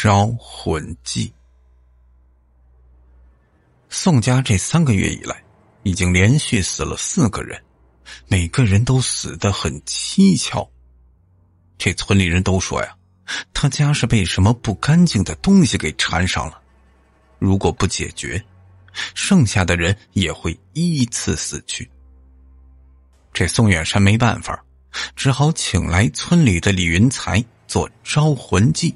招魂记宋家这三个月以来，已经连续死了四个人，每个人都死得很蹊跷。这村里人都说呀，他家是被什么不干净的东西给缠上了。如果不解决，剩下的人也会依次死去。这宋远山没办法，只好请来村里的李云才做招魂记。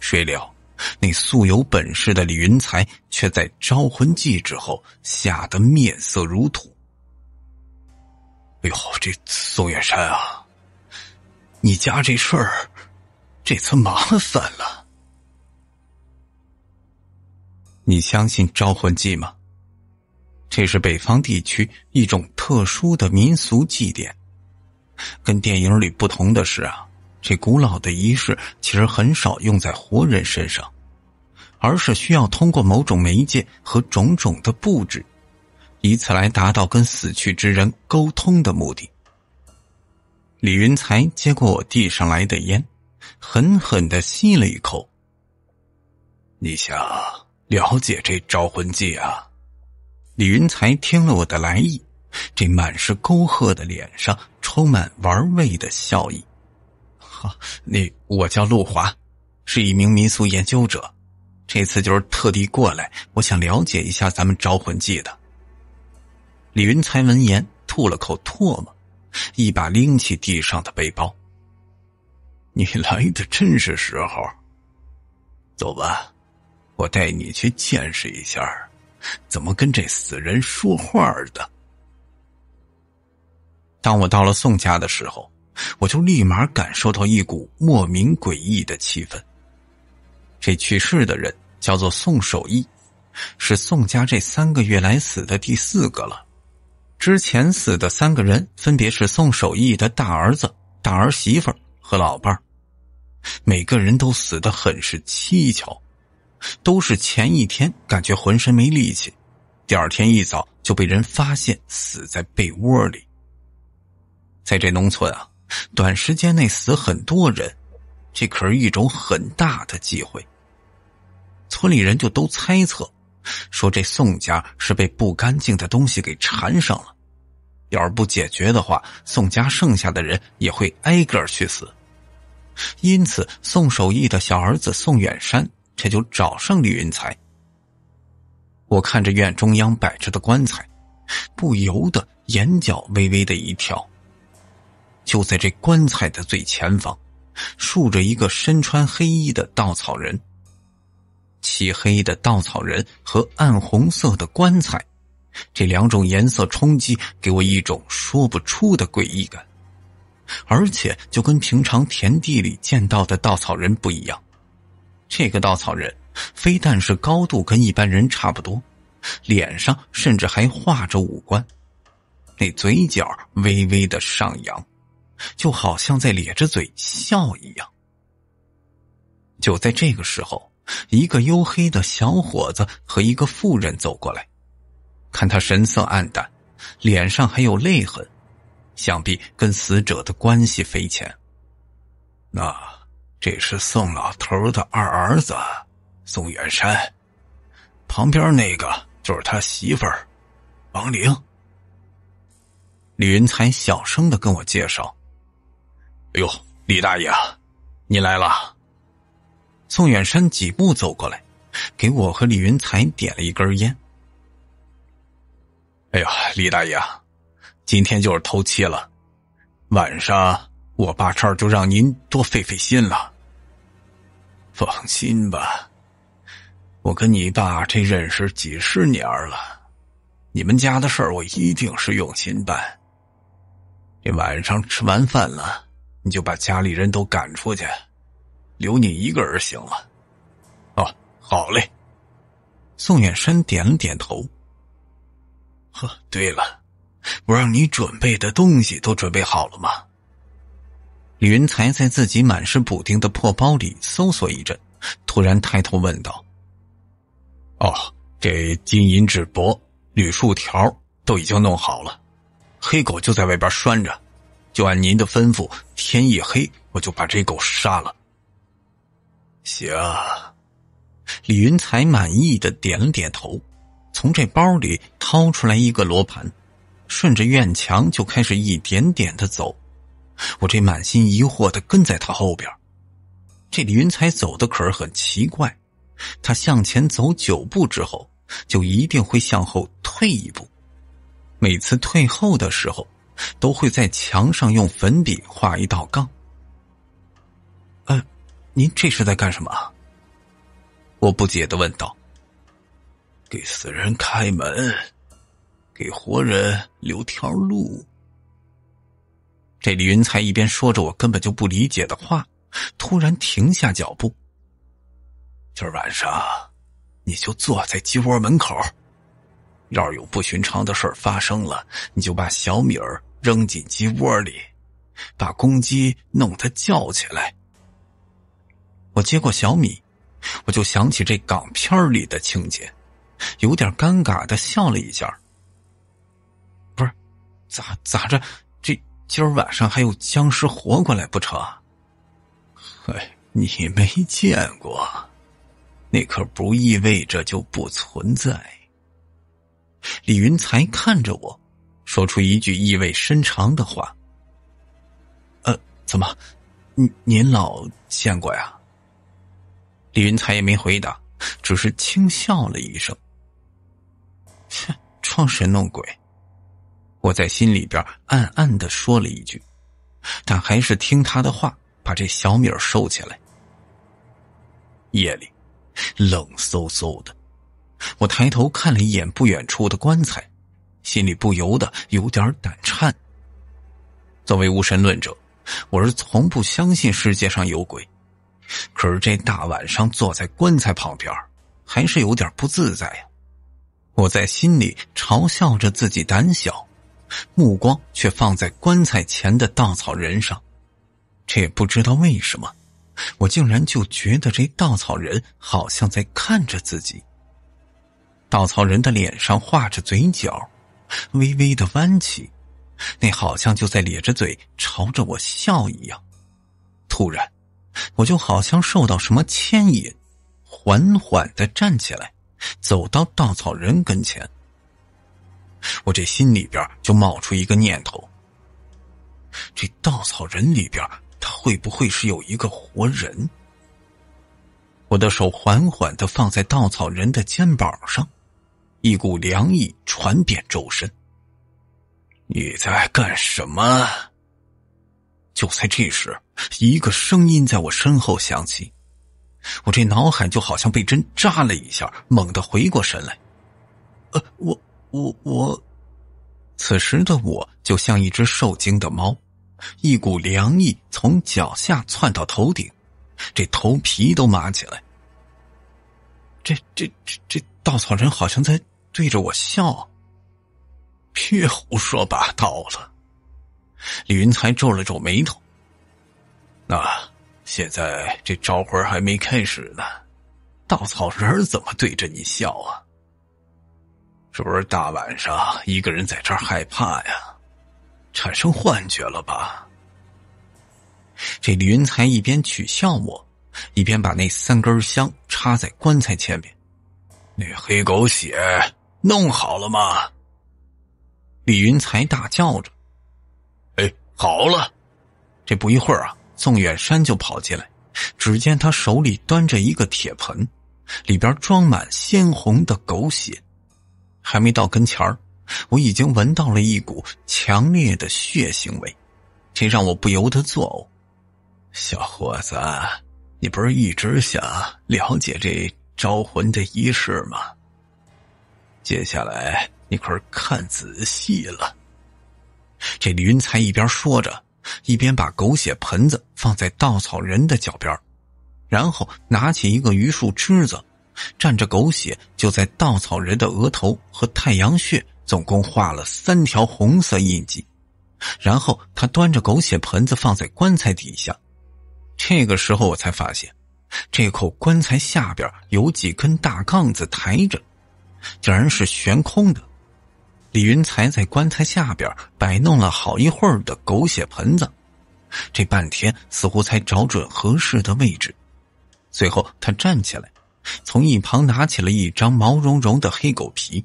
谁料，那素有本事的李云才却在《招魂记》之后吓得面色如土。哎呦，这宋远山啊，你家这事儿这次麻烦了。你相信《招魂记》吗？这是北方地区一种特殊的民俗祭典，跟电影里不同的是啊。这古老的仪式其实很少用在活人身上，而是需要通过某种媒介和种种的布置，以此来达到跟死去之人沟通的目的。李云才接过我递上来的烟，狠狠的吸了一口。你想了解这招魂计啊？李云才听了我的来意，这满是沟壑的脸上充满玩味的笑意。好，你我叫陆华，是一名民俗研究者，这次就是特地过来，我想了解一下咱们《招魂记》的。李云才闻言吐了口唾沫，一把拎起地上的背包。你来的真是时候。走吧，我带你去见识一下，怎么跟这死人说话的。当我到了宋家的时候。我就立马感受到一股莫名诡异的气氛。这去世的人叫做宋守义，是宋家这三个月来死的第四个了。之前死的三个人分别是宋守义的大儿子、大儿媳妇和老伴儿，每个人都死的很是蹊跷，都是前一天感觉浑身没力气，第二天一早就被人发现死在被窝里。在这农村啊。短时间内死很多人，这可是一种很大的机会。村里人就都猜测，说这宋家是被不干净的东西给缠上了。要是不解决的话，宋家剩下的人也会挨个去死。因此，宋守义的小儿子宋远山这就找上李云才。我看着院中央摆着的棺材，不由得眼角微微的一跳。就在这棺材的最前方，竖着一个身穿黑衣的稻草人。漆黑的稻草人和暗红色的棺材，这两种颜色冲击给我一种说不出的诡异感，而且就跟平常田地里见到的稻草人不一样。这个稻草人非但是高度跟一般人差不多，脸上甚至还画着五官，那嘴角微微的上扬。就好像在咧着嘴笑一样。就在这个时候，一个黝黑的小伙子和一个妇人走过来，看他神色暗淡，脸上还有泪痕，想必跟死者的关系匪浅。那这是宋老头的二儿子宋远山，旁边那个就是他媳妇儿王玲。李云才小声的跟我介绍。哎呦，李大爷，你来了！宋远山几步走过来，给我和李云才点了一根烟。哎呀，李大爷，今天就是头七了，晚上我爸这就让您多费费心了。放心吧，我跟你爸这认识几十年了，你们家的事儿我一定是用心办。这晚上吃完饭了。你就把家里人都赶出去，留你一个人行了。哦，好嘞。宋远山点了点头。呵，对了，我让你准备的东西都准备好了吗？李云才在自己满是补丁的破包里搜索一阵，突然抬头问道：“哦，这金银纸帛、铝树条都已经弄好了，黑狗就在外边拴着。”就按您的吩咐，天一黑我就把这狗杀了。行，李云才满意的点了点头，从这包里掏出来一个罗盘，顺着院墙就开始一点点的走。我这满心疑惑的跟在他后边。这李云才走的可是很奇怪，他向前走九步之后，就一定会向后退一步。每次退后的时候。都会在墙上用粉笔画一道杠。呃，您这是在干什么？我不解的问道。给死人开门，给活人留条路。这李云才一边说着我根本就不理解的话，突然停下脚步。今儿晚上，你就坐在鸡窝门口，要是有不寻常的事发生了，你就把小米儿。扔进鸡窝里，把公鸡弄得叫起来。我接过小米，我就想起这港片里的情节，有点尴尬的笑了一下。不是，咋咋着？这今儿晚上还有僵尸活过来不成？嗨，你没见过，那可不意味着就不存在。李云才看着我。说出一句意味深长的话。呃，怎么，您您老见过呀？李云才也没回答，只是轻笑了一声。切，装神弄鬼！我在心里边暗暗的说了一句，但还是听他的话，把这小米收起来。夜里冷飕飕的，我抬头看了一眼不远处的棺材。心里不由得有点胆颤。作为无神论者，我是从不相信世界上有鬼，可是这大晚上坐在棺材旁边，还是有点不自在呀。我在心里嘲笑着自己胆小，目光却放在棺材前的稻草人上。这也不知道为什么，我竟然就觉得这稻草人好像在看着自己。稻草人的脸上画着嘴角。微微的弯起，那好像就在咧着嘴朝着我笑一样。突然，我就好像受到什么牵引，缓缓的站起来，走到稻草人跟前。我这心里边就冒出一个念头：这稻草人里边，他会不会是有一个活人？我的手缓缓的放在稻草人的肩膀上。一股凉意传遍周身。你在干什么？就在这时，一个声音在我身后响起。我这脑海就好像被针扎了一下，猛地回过神来。呃，我我我。此时的我就像一只受惊的猫，一股凉意从脚下窜到头顶，这头皮都麻起来。这这这这。稻草人好像在对着我笑。别胡说八道了！李云才皱了皱眉头。那现在这招魂还没开始呢，稻草人怎么对着你笑啊？是不是大晚上一个人在这害怕呀，产生幻觉了吧？这李云才一边取笑我，一边把那三根香插在棺材前面。那黑狗血弄好了吗？李云才大叫着：“哎，好了！”这不一会儿啊，宋远山就跑进来，只见他手里端着一个铁盆，里边装满鲜红的狗血。还没到跟前儿，我已经闻到了一股强烈的血腥味，这让我不由得作呕。小伙子，你不是一直想了解这？招魂的仪式吗？接下来你可看仔细了。这云才一边说着，一边把狗血盆子放在稻草人的脚边，然后拿起一个榆树枝子，蘸着狗血，就在稻草人的额头和太阳穴总共画了三条红色印记。然后他端着狗血盆子放在棺材底下。这个时候，我才发现。这口棺材下边有几根大杠子抬着，竟然是悬空的。李云才在棺材下边摆弄了好一会儿的狗血盆子，这半天似乎才找准合适的位置。随后他站起来，从一旁拿起了一张毛茸茸的黑狗皮。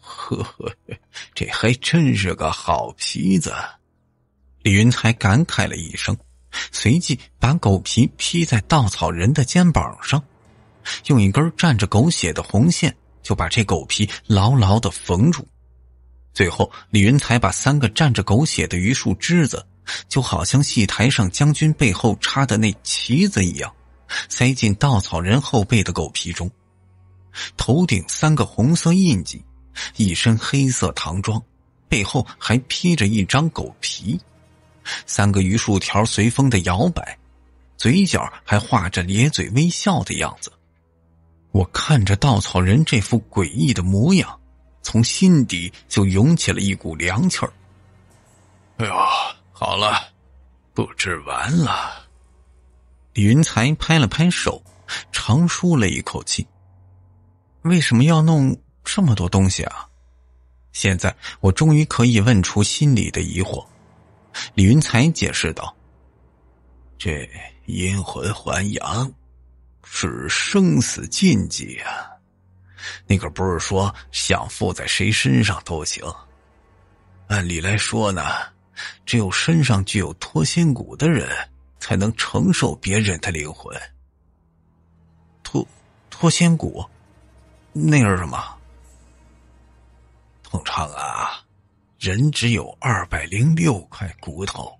呵呵，这还真是个好皮子。李云才感慨了一声。随即把狗皮披在稻草人的肩膀上，用一根蘸着狗血的红线就把这狗皮牢牢的缝住。最后，李云才把三个蘸着狗血的榆树枝子，就好像戏台上将军背后插的那旗子一样，塞进稻草人后背的狗皮中。头顶三个红色印记，一身黑色唐装，背后还披着一张狗皮。三个榆树条随风的摇摆，嘴角还画着咧嘴微笑的样子。我看着稻草人这副诡异的模样，从心底就涌起了一股凉气儿。哎呀，好了，布置完了。李云才拍了拍手，长舒了一口气。为什么要弄这么多东西啊？现在我终于可以问出心里的疑惑。李云才解释道：“这阴魂还阳，是生死禁忌啊！那可不是说想附在谁身上都行。按理来说呢，只有身上具有脱仙骨的人，才能承受别人的灵魂。脱脱仙骨，那是什么？”通常啊。”人只有二百零六块骨头，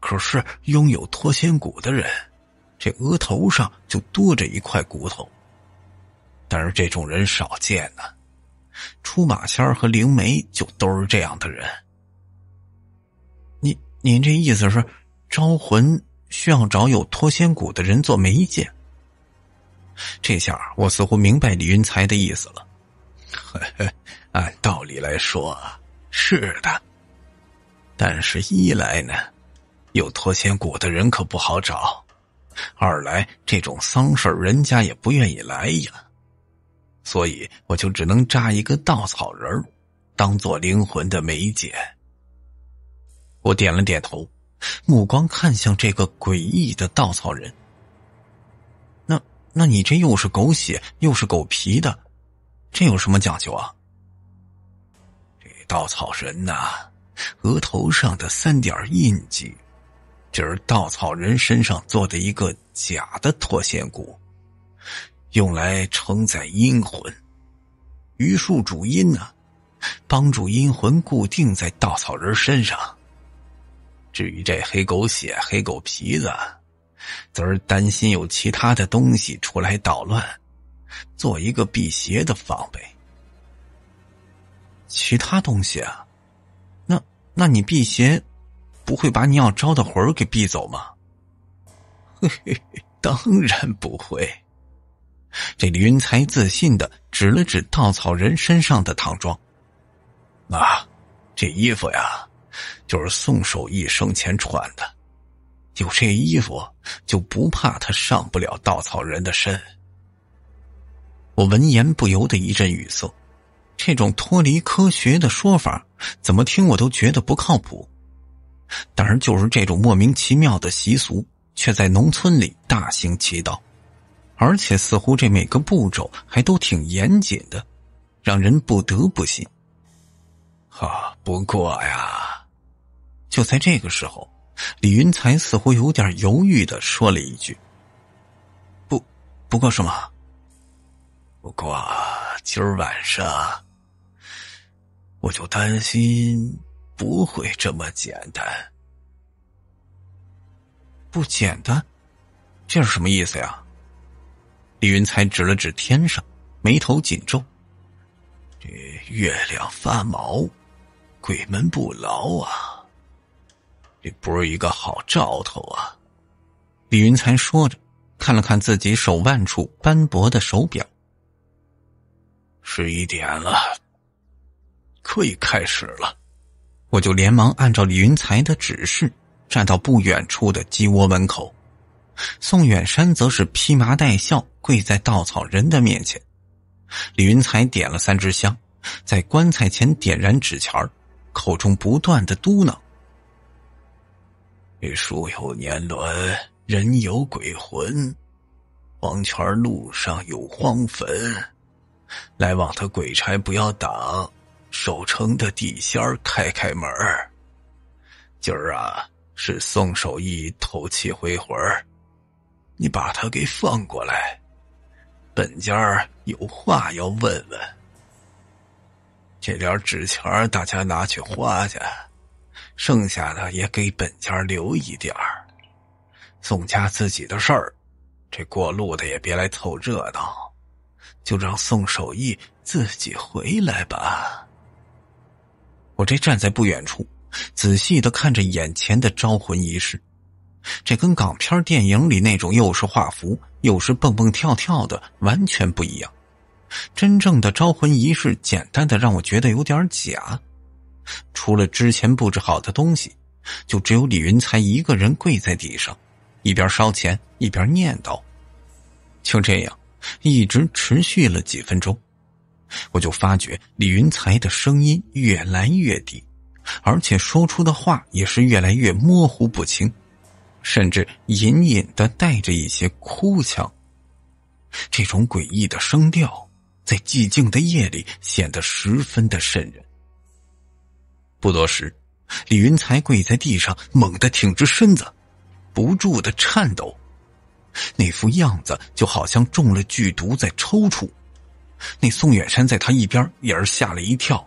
可是拥有脱仙骨的人，这额头上就多着一块骨头。但是这种人少见呐，出马仙和灵媒就都是这样的人。您您这意思是，招魂需要找有脱仙骨的人做媒介？这下我似乎明白李云才的意思了。按道理来说啊。是的，但是一来呢，有脱仙骨的人可不好找；二来这种丧事人家也不愿意来呀。所以我就只能扎一个稻草人当做灵魂的媒介。我点了点头，目光看向这个诡异的稻草人。那，那你这又是狗血又是狗皮的，这有什么讲究啊？稻草人呐，额头上的三点印记，就是稻草人身上做的一个假的脱线骨，用来承载阴魂。榆树主阴呢，帮助阴魂固定在稻草人身上。至于这黑狗血、黑狗皮子，则是担心有其他的东西出来捣乱，做一个辟邪的防备。其他东西啊，那那你辟邪不会把你要招的魂儿给避走吗？嘿嘿嘿，当然不会。这李云才自信的指了指稻草人身上的唐装，啊，这衣服呀，就是宋守义生前穿的，有这衣服就不怕他上不了稻草人的身。我闻言不由得一阵语塞。这种脱离科学的说法，怎么听我都觉得不靠谱。当然，就是这种莫名其妙的习俗，却在农村里大行其道，而且似乎这每个步骤还都挺严谨的，让人不得不信。哈，不过呀，就在这个时候，李云才似乎有点犹豫的说了一句：“不，不过什么？不过今儿晚上。”我就担心不会这么简单，不简单，这是什么意思呀？李云才指了指天上，眉头紧皱，这月亮发毛，鬼门不牢啊，这不是一个好兆头啊！李云才说着，看了看自己手腕处斑驳的手表，十一点了。可以开始了，我就连忙按照李云才的指示，站到不远处的鸡窝门口。宋远山则是披麻戴孝，跪在稻草人的面前。李云才点了三支香，在棺材前点燃纸钱儿，口中不断的嘟囔：“树有年轮，人有鬼魂，黄泉路上有荒坟，来往的鬼差不要挡。”守城的地仙儿，开开门儿。今儿啊，是宋守义投气回魂儿，你把他给放过来。本家有话要问问。这点纸钱大家拿去花去，剩下的也给本家留一点儿。宋家自己的事儿，这过路的也别来凑热闹，就让宋守义自己回来吧。我这站在不远处，仔细的看着眼前的招魂仪式，这跟港片电影里那种又是画符又是蹦蹦跳跳的完全不一样。真正的招魂仪式简单的让我觉得有点假，除了之前布置好的东西，就只有李云才一个人跪在地上，一边烧钱一边念叨，就这样一直持续了几分钟。我就发觉李云才的声音越来越低，而且说出的话也是越来越模糊不清，甚至隐隐的带着一些哭腔。这种诡异的声调在寂静的夜里显得十分的瘆人。不多时，李云才跪在地上，猛地挺直身子，不住的颤抖，那副样子就好像中了剧毒在抽搐。那宋远山在他一边也是吓了一跳。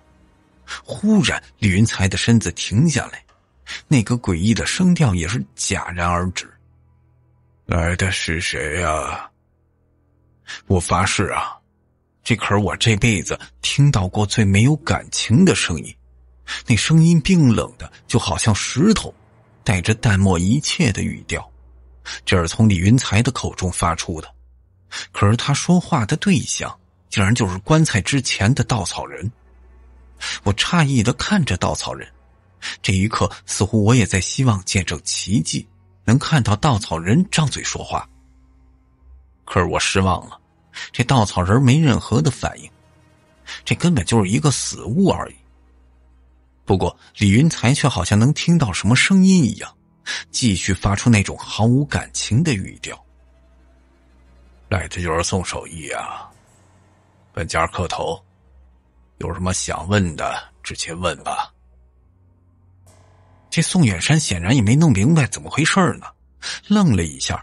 忽然，李云才的身子停下来，那个诡异的声调也是戛然而止。来的是谁呀？我发誓啊，这可是我这辈子听到过最没有感情的声音。那声音冰冷的，就好像石头，带着淡漠一切的语调，这是从李云才的口中发出的。可是他说话的对象。竟然就是棺材之前的稻草人，我诧异的看着稻草人，这一刻似乎我也在希望见证奇迹，能看到稻草人张嘴说话。可是我失望了，这稻草人没任何的反应，这根本就是一个死物而已。不过李云才却好像能听到什么声音一样，继续发出那种毫无感情的语调。来的就是宋守义啊。在家磕头，有什么想问的直接问吧。这宋远山显然也没弄明白怎么回事呢，愣了一下，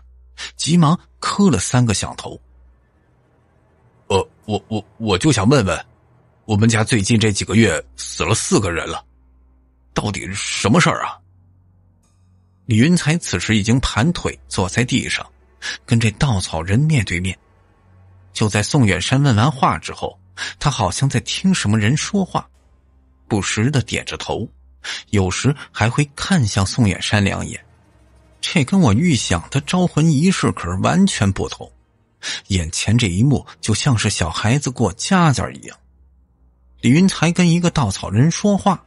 急忙磕了三个响头。呃，我我我就想问问，我们家最近这几个月死了四个人了，到底什么事儿啊？李云才此时已经盘腿坐在地上，跟这稻草人面对面。就在宋远山问完话之后，他好像在听什么人说话，不时的点着头，有时还会看向宋远山两眼。这跟我预想的招魂仪式可是完全不同。眼前这一幕就像是小孩子过家家一样，李云才跟一个稻草人说话。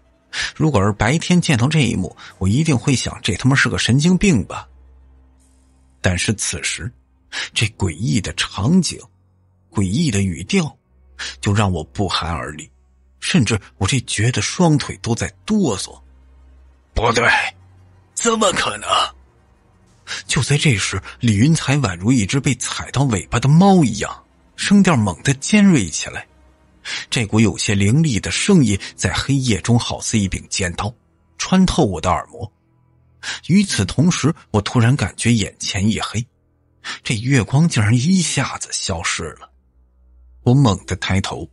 如果是白天见到这一幕，我一定会想这他妈是个神经病吧。但是此时，这诡异的场景。诡异的语调就让我不寒而栗，甚至我这觉得双腿都在哆嗦。不对，怎么可能？就在这时，李云才宛如一只被踩到尾巴的猫一样，声调猛地尖锐起来。这股有些凌厉的声音在黑夜中好似一柄尖刀，穿透我的耳膜。与此同时，我突然感觉眼前一黑，这月光竟然一下子消失了。我猛地抬头，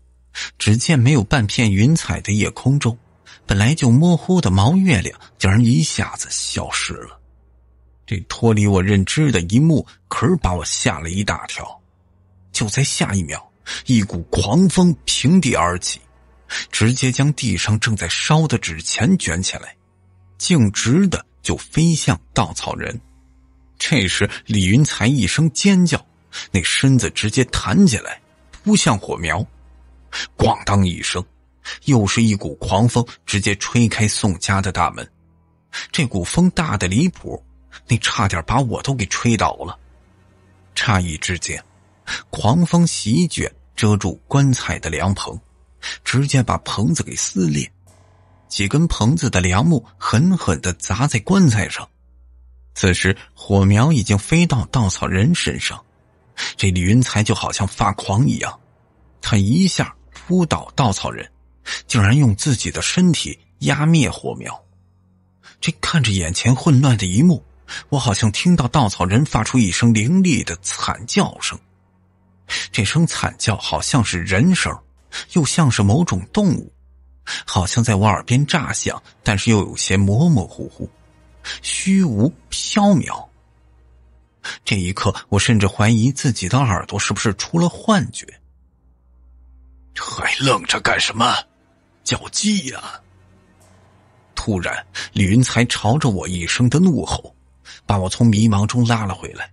只见没有半片云彩的夜空中，本来就模糊的毛月亮竟然一下子消失了。这脱离我认知的一幕，可把我吓了一大跳。就在下一秒，一股狂风平地而起，直接将地上正在烧的纸钱卷起来，径直的就飞向稻草人。这时，李云才一声尖叫，那身子直接弹起来。扑向火苗，咣当一声，又是一股狂风直接吹开宋家的大门。这股风大的离谱，那差点把我都给吹倒了。诧异之间，狂风席卷，遮住棺材的凉棚，直接把棚子给撕裂，几根棚子的梁木狠狠的砸在棺材上。此时，火苗已经飞到稻草人身上。这李云才就好像发狂一样，他一下扑倒稻草人，竟然用自己的身体压灭火苗。这看着眼前混乱的一幕，我好像听到稻草人发出一声凌厉的惨叫声。这声惨叫好像是人声，又像是某种动物，好像在我耳边炸响，但是又有些模模糊糊，虚无缥缈。这一刻，我甚至怀疑自己的耳朵是不是出了幻觉。还愣着干什么？叫鸡呀！突然，李云才朝着我一声的怒吼，把我从迷茫中拉了回来。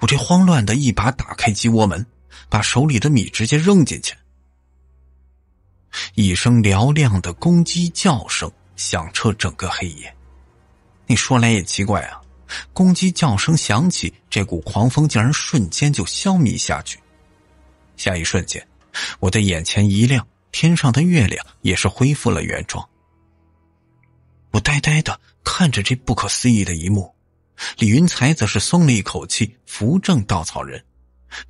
我这慌乱的一把打开鸡窝门，把手里的米直接扔进去。一声嘹亮的公鸡叫声响彻整个黑夜。你说来也奇怪啊。公鸡叫声响起，这股狂风竟然瞬间就消弭下去。下一瞬间，我的眼前一亮，天上的月亮也是恢复了原状。我呆呆的看着这不可思议的一幕，李云才则是松了一口气，扶正稻草人，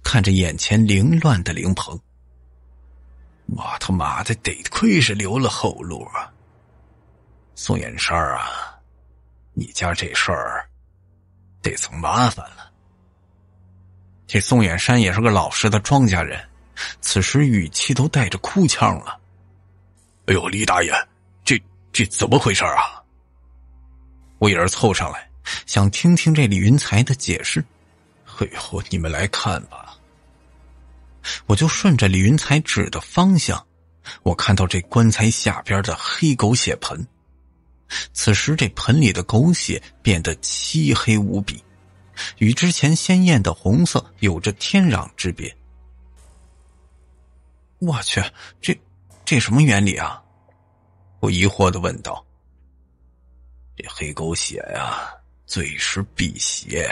看着眼前凌乱的灵棚。我他妈的，得亏是留了后路啊！宋延山啊，你家这事儿……这层麻烦了。这宋远山也是个老实的庄稼人，此时语气都带着哭腔了。哎呦，李大爷，这这怎么回事啊？魏儿凑上来，想听听这李云才的解释。哎呦，你们来看吧。我就顺着李云才指的方向，我看到这棺材下边的黑狗血盆。此时，这盆里的狗血变得漆黑无比，与之前鲜艳的红色有着天壤之别。我去，这这什么原理啊？我疑惑的问道。这黑狗血呀，最是辟邪，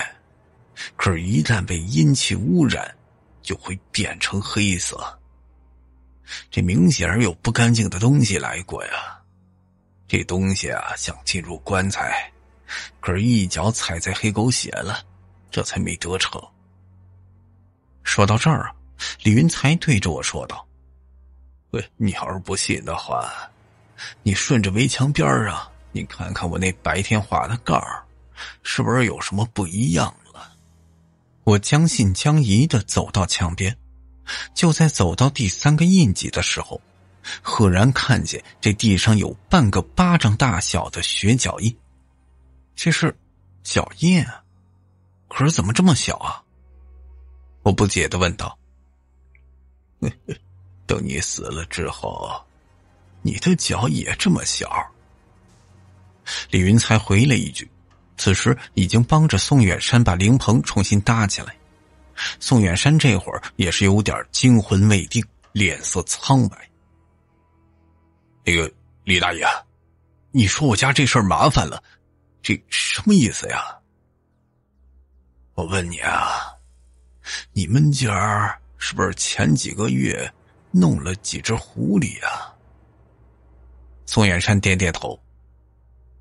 可是一旦被阴气污染，就会变成黑色。这明显是有不干净的东西来过呀。这东西啊，想进入棺材，可是一脚踩在黑狗血了，这才没得逞。说到这儿啊，李云才对着我说道：“喂，你要是不信的话，你顺着围墙边啊，你看看我那白天画的盖儿，是不是有什么不一样了？”我将信将疑的走到墙边，就在走到第三个印记的时候。赫然看见这地上有半个巴掌大小的血脚印，这是脚印啊，可是怎么这么小啊？我不解的问道。等你死了之后，你的脚也这么小？李云才回了一句。此时已经帮着宋远山把灵棚重新搭起来。宋远山这会儿也是有点惊魂未定，脸色苍白。那个李大爷，你说我家这事儿麻烦了，这什么意思呀？我问你啊，你们家是不是前几个月弄了几只狐狸啊？宋远山点点头。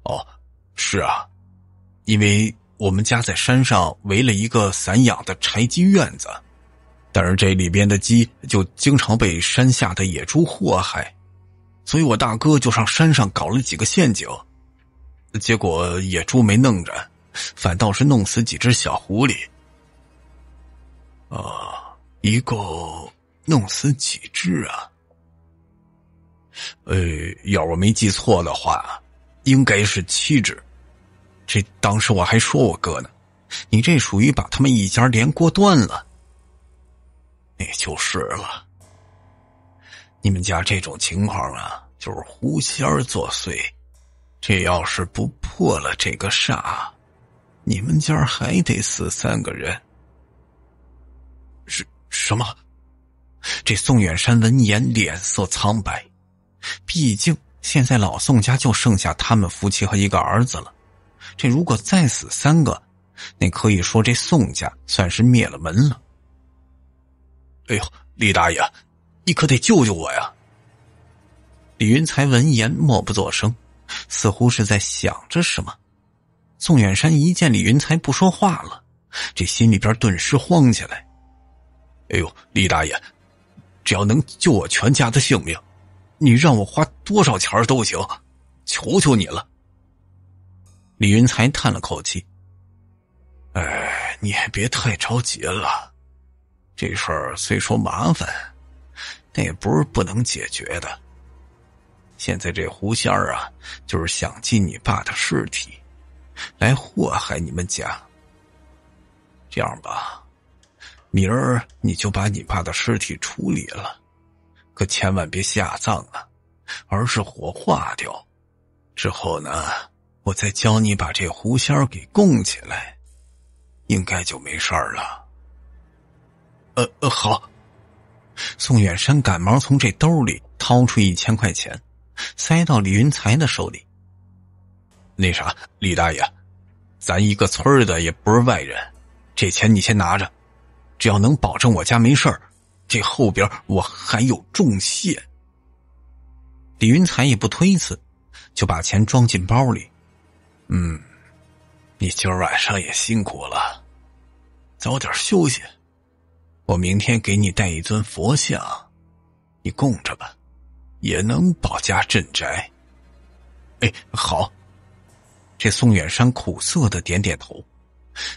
哦，是啊，因为我们家在山上围了一个散养的柴鸡院子，但是这里边的鸡就经常被山下的野猪祸害。所以我大哥就上山上搞了几个陷阱，结果野猪没弄着，反倒是弄死几只小狐狸。啊，一共弄死几只啊？呃，要我没记错的话，应该是七只。这当时我还说我哥呢，你这属于把他们一家连锅端了，也就是了。你们家这种情况啊，就是狐仙儿作祟，这要是不破了这个煞，你们家还得死三个人。是什么？这宋远山闻言脸色苍白，毕竟现在老宋家就剩下他们夫妻和一个儿子了，这如果再死三个，那可以说这宋家算是灭了门了。哎呦，李大爷。你可得救救我呀！李云才闻言默不作声，似乎是在想着什么。宋远山一见李云才不说话了，这心里边顿时慌起来。哎呦，李大爷，只要能救我全家的性命，你让我花多少钱都行，求求你了。李云才叹了口气：“哎，你也别太着急了，这事儿虽说麻烦。”那也不是不能解决的。现在这狐仙儿啊，就是想进你爸的尸体，来祸害你们家。这样吧，明儿你就把你爸的尸体处理了，可千万别下葬啊，而是火化掉。之后呢，我再教你把这狐仙儿给供起来，应该就没事儿了。呃呃，好。宋远山赶忙从这兜里掏出一千块钱，塞到李云才的手里。那啥，李大爷，咱一个村的，也不是外人，这钱你先拿着。只要能保证我家没事儿，这后边我还有重谢。李云才也不推辞，就把钱装进包里。嗯，你今儿晚上也辛苦了，早点休息。我明天给你带一尊佛像，你供着吧，也能保家镇宅。哎，好。这宋远山苦涩的点点头。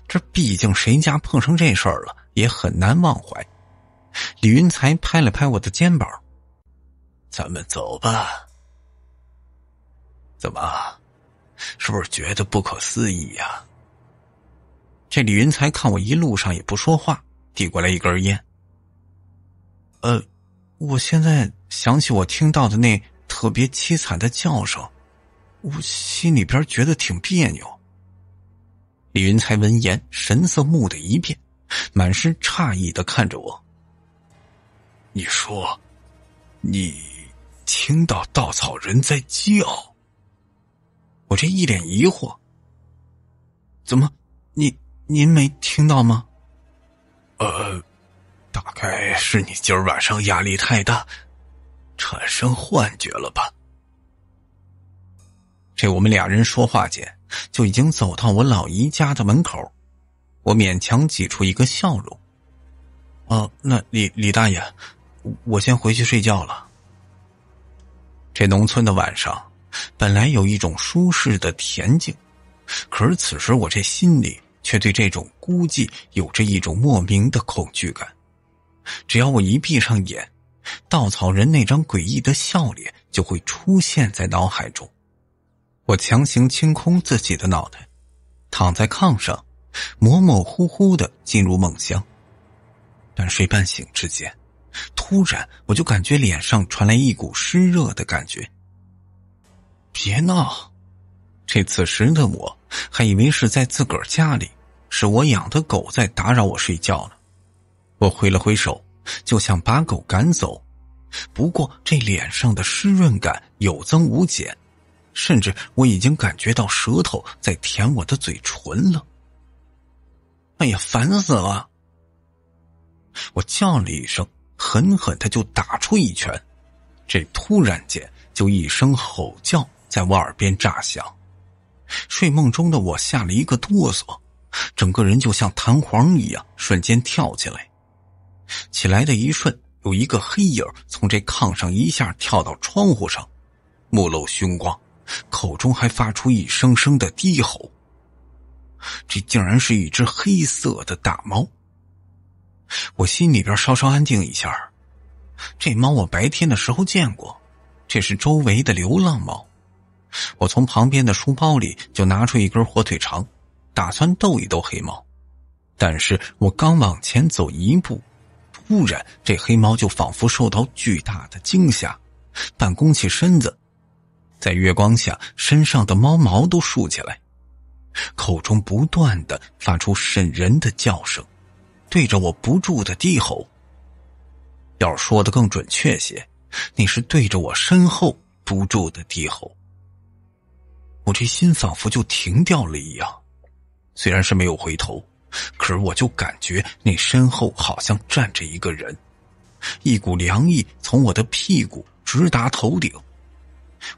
这毕竟谁家碰上这事儿了，也很难忘怀。李云才拍了拍我的肩膀：“咱们走吧。”怎么，是不是觉得不可思议呀？这李云才看我一路上也不说话。递过来一根烟。呃，我现在想起我听到的那特别凄惨的叫声，我心里边觉得挺别扭。李云才闻言，神色木的一变，满身诧异的看着我。你说，你听到稻草人在叫？我这一脸疑惑，怎么，您您没听到吗？呃，大概是你今儿晚上压力太大，产生幻觉了吧？这我们俩人说话间，就已经走到我老姨家的门口。我勉强挤出一个笑容。啊，那李李大爷，我先回去睡觉了。这农村的晚上本来有一种舒适的恬静，可是此时我这心里。却对这种孤寂有着一种莫名的恐惧感。只要我一闭上眼，稻草人那张诡异的笑脸就会出现在脑海中。我强行清空自己的脑袋，躺在炕上，模模糊糊的进入梦乡。半睡半醒之间，突然我就感觉脸上传来一股湿热的感觉。别闹！这此时的我还以为是在自个儿家里。是我养的狗在打扰我睡觉了，我挥了挥手就想把狗赶走，不过这脸上的湿润感有增无减，甚至我已经感觉到舌头在舔我的嘴唇了。哎呀，烦死了！我叫了一声，狠狠的就打出一拳，这突然间就一声吼叫在我耳边炸响，睡梦中的我吓了一个哆嗦。整个人就像弹簧一样，瞬间跳起来。起来的一瞬，有一个黑影从这炕上一下跳到窗户上，目露凶光，口中还发出一声声的低吼。这竟然是一只黑色的大猫。我心里边稍稍安静一下。这猫我白天的时候见过，这是周围的流浪猫。我从旁边的书包里就拿出一根火腿肠。打算逗一逗黑猫，但是我刚往前走一步，突然这黑猫就仿佛受到巨大的惊吓，半弓起身子，在月光下身上的猫毛都竖起来，口中不断的发出渗人的叫声，对着我不住的低吼。要说的更准确些，你是对着我身后不住的低吼，我这心仿佛就停掉了一样。虽然是没有回头，可是我就感觉那身后好像站着一个人，一股凉意从我的屁股直达头顶，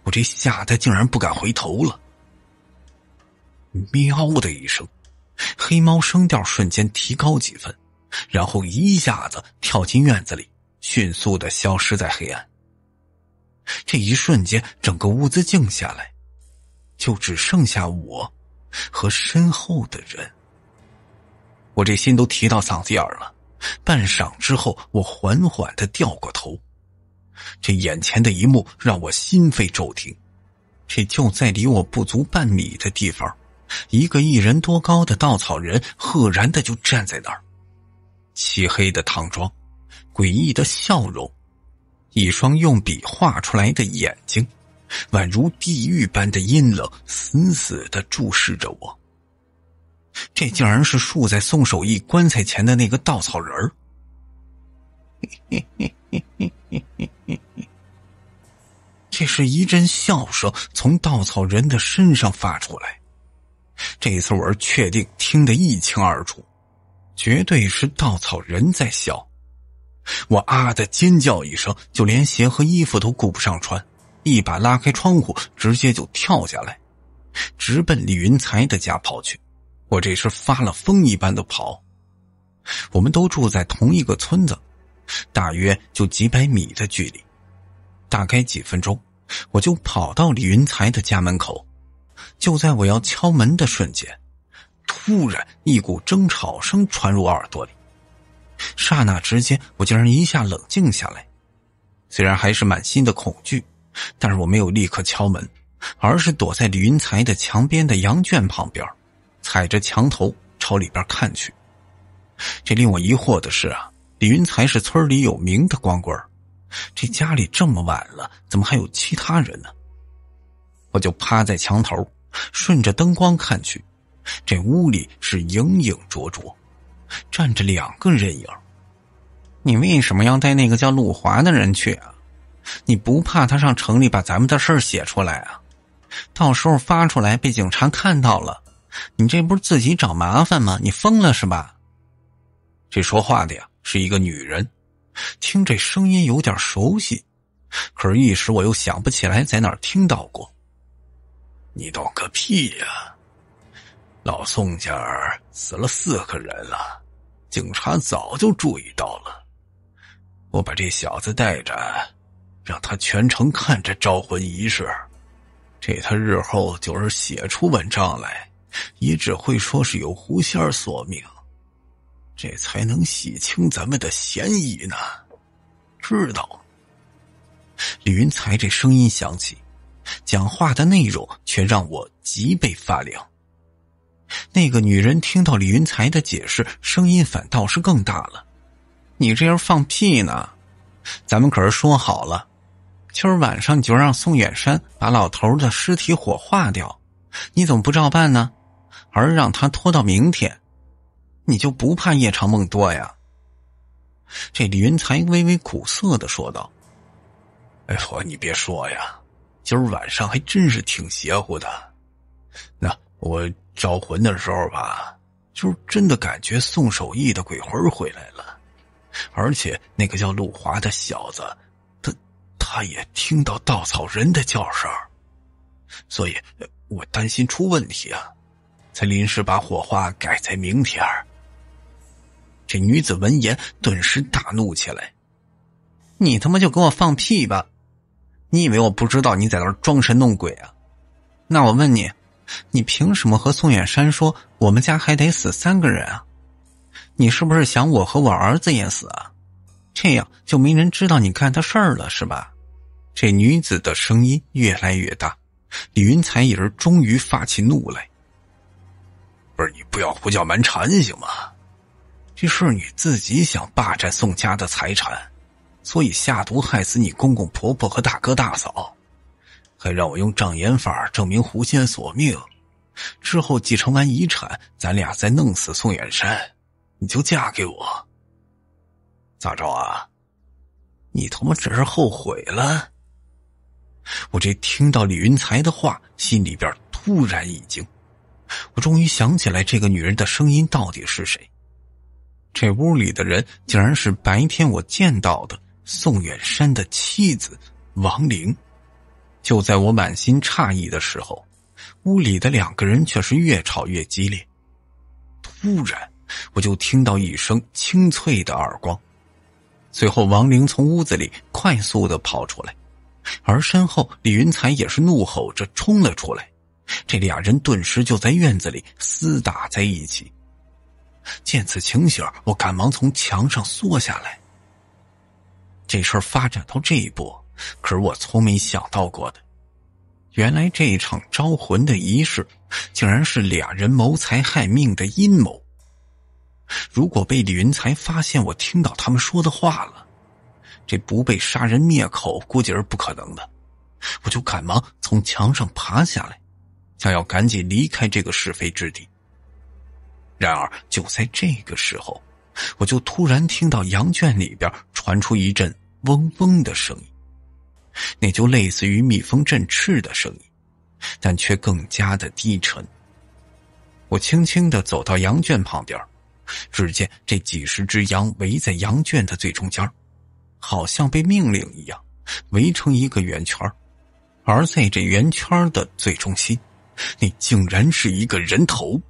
我这吓得竟然不敢回头了。喵的一声，黑猫声调瞬间提高几分，然后一下子跳进院子里，迅速的消失在黑暗。这一瞬间，整个屋子静下来，就只剩下我。和身后的人，我这心都提到嗓子眼了。半晌之后，我缓缓的掉过头，这眼前的一幕让我心肺骤停。这就在离我不足半米的地方，一个一人多高的稻草人赫然的就站在那儿，漆黑的唐装，诡异的笑容，一双用笔画出来的眼睛。宛如地狱般的阴冷，死死的注视着我。这竟然是竖在宋守义棺材前的那个稻草人儿。这是一阵笑声从稻草人的身上发出来，这一次我确定听得一清二楚，绝对是稻草人在笑。我啊的尖叫一声，就连鞋和衣服都顾不上穿。一把拉开窗户，直接就跳下来，直奔李云才的家跑去。我这是发了疯一般的跑。我们都住在同一个村子，大约就几百米的距离。大概几分钟，我就跑到李云才的家门口。就在我要敲门的瞬间，突然一股争吵声传入耳朵里。刹那之间，我竟然一下冷静下来，虽然还是满心的恐惧。但是我没有立刻敲门，而是躲在李云才的墙边的羊圈旁边，踩着墙头朝里边看去。这令我疑惑的是啊，李云才是村里有名的光棍，这家里这么晚了，怎么还有其他人呢？我就趴在墙头，顺着灯光看去，这屋里是影影绰绰，站着两个人影。你为什么要带那个叫陆华的人去啊？你不怕他上城里把咱们的事儿写出来啊？到时候发出来被警察看到了，你这不是自己找麻烦吗？你疯了是吧？这说话的呀是一个女人，听这声音有点熟悉，可是，一时我又想不起来在哪儿听到过。你懂个屁呀！老宋家死了四个人了，警察早就注意到了。我把这小子带着。让他全程看着招魂仪式，这他日后就是写出文章来，也只会说是有狐仙索命，这才能洗清咱们的嫌疑呢。知道？李云才这声音响起，讲话的内容却让我脊背发凉。那个女人听到李云才的解释，声音反倒是更大了：“你这样放屁呢！咱们可是说好了。”今儿晚上你就让宋远山把老头的尸体火化掉，你怎么不照办呢？而让他拖到明天，你就不怕夜长梦多呀？这李云才微微苦涩的说道：“哎呦，你别说呀，今儿晚上还真是挺邪乎的。那我招魂的时候吧，就是真的感觉宋守义的鬼魂回来了，而且那个叫陆华的小子。”他也听到稻草人的叫声，所以我担心出问题啊，才临时把火花改在明天儿。这女子闻言顿时大怒起来：“你他妈就给我放屁吧！你以为我不知道你在那儿装神弄鬼啊？那我问你，你凭什么和宋远山说我们家还得死三个人啊？你是不是想我和我儿子也死啊？这样就没人知道你干的事儿了，是吧？”这女子的声音越来越大，李云才也是终于发起怒来：“不是你不要胡搅蛮缠行吗？这是你自己想霸占宋家的财产，所以下毒害死你公公婆婆和大哥大嫂，还让我用障眼法证明狐仙索命，之后继承完遗产，咱俩再弄死宋远山，你就嫁给我，咋着啊？你他妈只是后悔了？”我这听到李云才的话，心里边突然一惊，我终于想起来这个女人的声音到底是谁。这屋里的人竟然是白天我见到的宋远山的妻子王玲。就在我满心诧异的时候，屋里的两个人却是越吵越激烈。突然，我就听到一声清脆的耳光，随后王玲从屋子里快速的跑出来。而身后，李云才也是怒吼着冲了出来，这俩人顿时就在院子里厮打在一起。见此情形，我赶忙从墙上缩下来。这事儿发展到这一步，可是我从没想到过的。原来这一场招魂的仪式，竟然是俩人谋财害命的阴谋。如果被李云才发现我听到他们说的话了。这不被杀人灭口，估计是不可能的。我就赶忙从墙上爬下来，想要赶紧离开这个是非之地。然而就在这个时候，我就突然听到羊圈里边传出一阵嗡嗡的声音，那就类似于蜜蜂振翅的声音，但却更加的低沉。我轻轻的走到羊圈旁边，只见这几十只羊围在羊圈的最中间。好像被命令一样，围成一个圆圈而在这圆圈的最中心，那竟然是一个人头。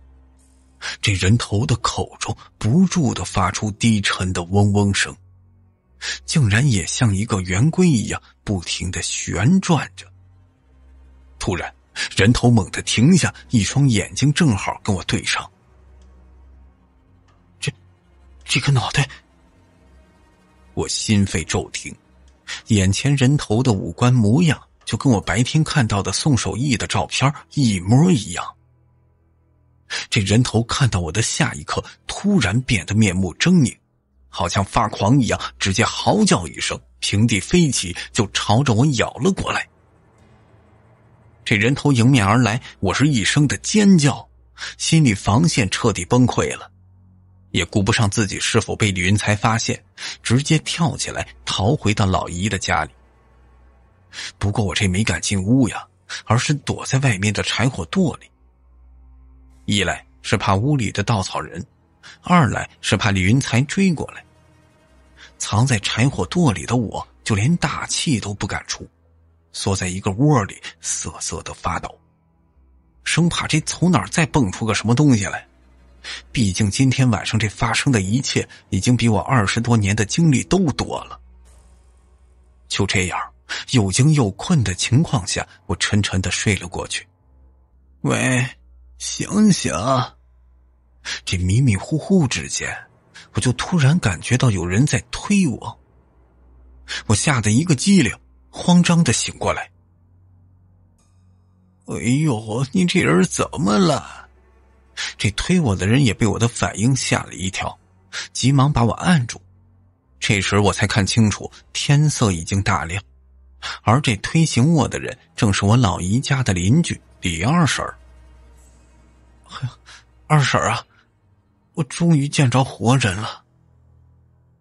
这人头的口中不住的发出低沉的嗡嗡声，竟然也像一个圆规一样不停的旋转着。突然，人头猛地停下，一双眼睛正好跟我对上。这，这个脑袋。我心肺骤停，眼前人头的五官模样就跟我白天看到的宋守义的照片一模一样。这人头看到我的下一刻，突然变得面目狰狞，好像发狂一样，直接嚎叫一声，平地飞起，就朝着我咬了过来。这人头迎面而来，我是一声的尖叫，心理防线彻底崩溃了。也顾不上自己是否被李云才发现，直接跳起来逃回到老姨的家里。不过我这没敢进屋呀，而是躲在外面的柴火垛里。一来是怕屋里的稻草人，二来是怕李云才追过来。藏在柴火垛里的我，就连大气都不敢出，缩在一个窝里瑟瑟的发抖，生怕这从哪儿再蹦出个什么东西来。毕竟今天晚上这发生的一切，已经比我二十多年的经历都多了。就这样，又惊又困的情况下，我沉沉的睡了过去。喂，醒醒！这迷迷糊糊之间，我就突然感觉到有人在推我，我吓得一个激灵，慌张的醒过来。哎呦，你这人怎么了？这推我的人也被我的反应吓了一跳，急忙把我按住。这时我才看清楚，天色已经大亮，而这推醒我的人正是我老姨家的邻居李二婶。哎呀，二婶啊，我终于见着活人了。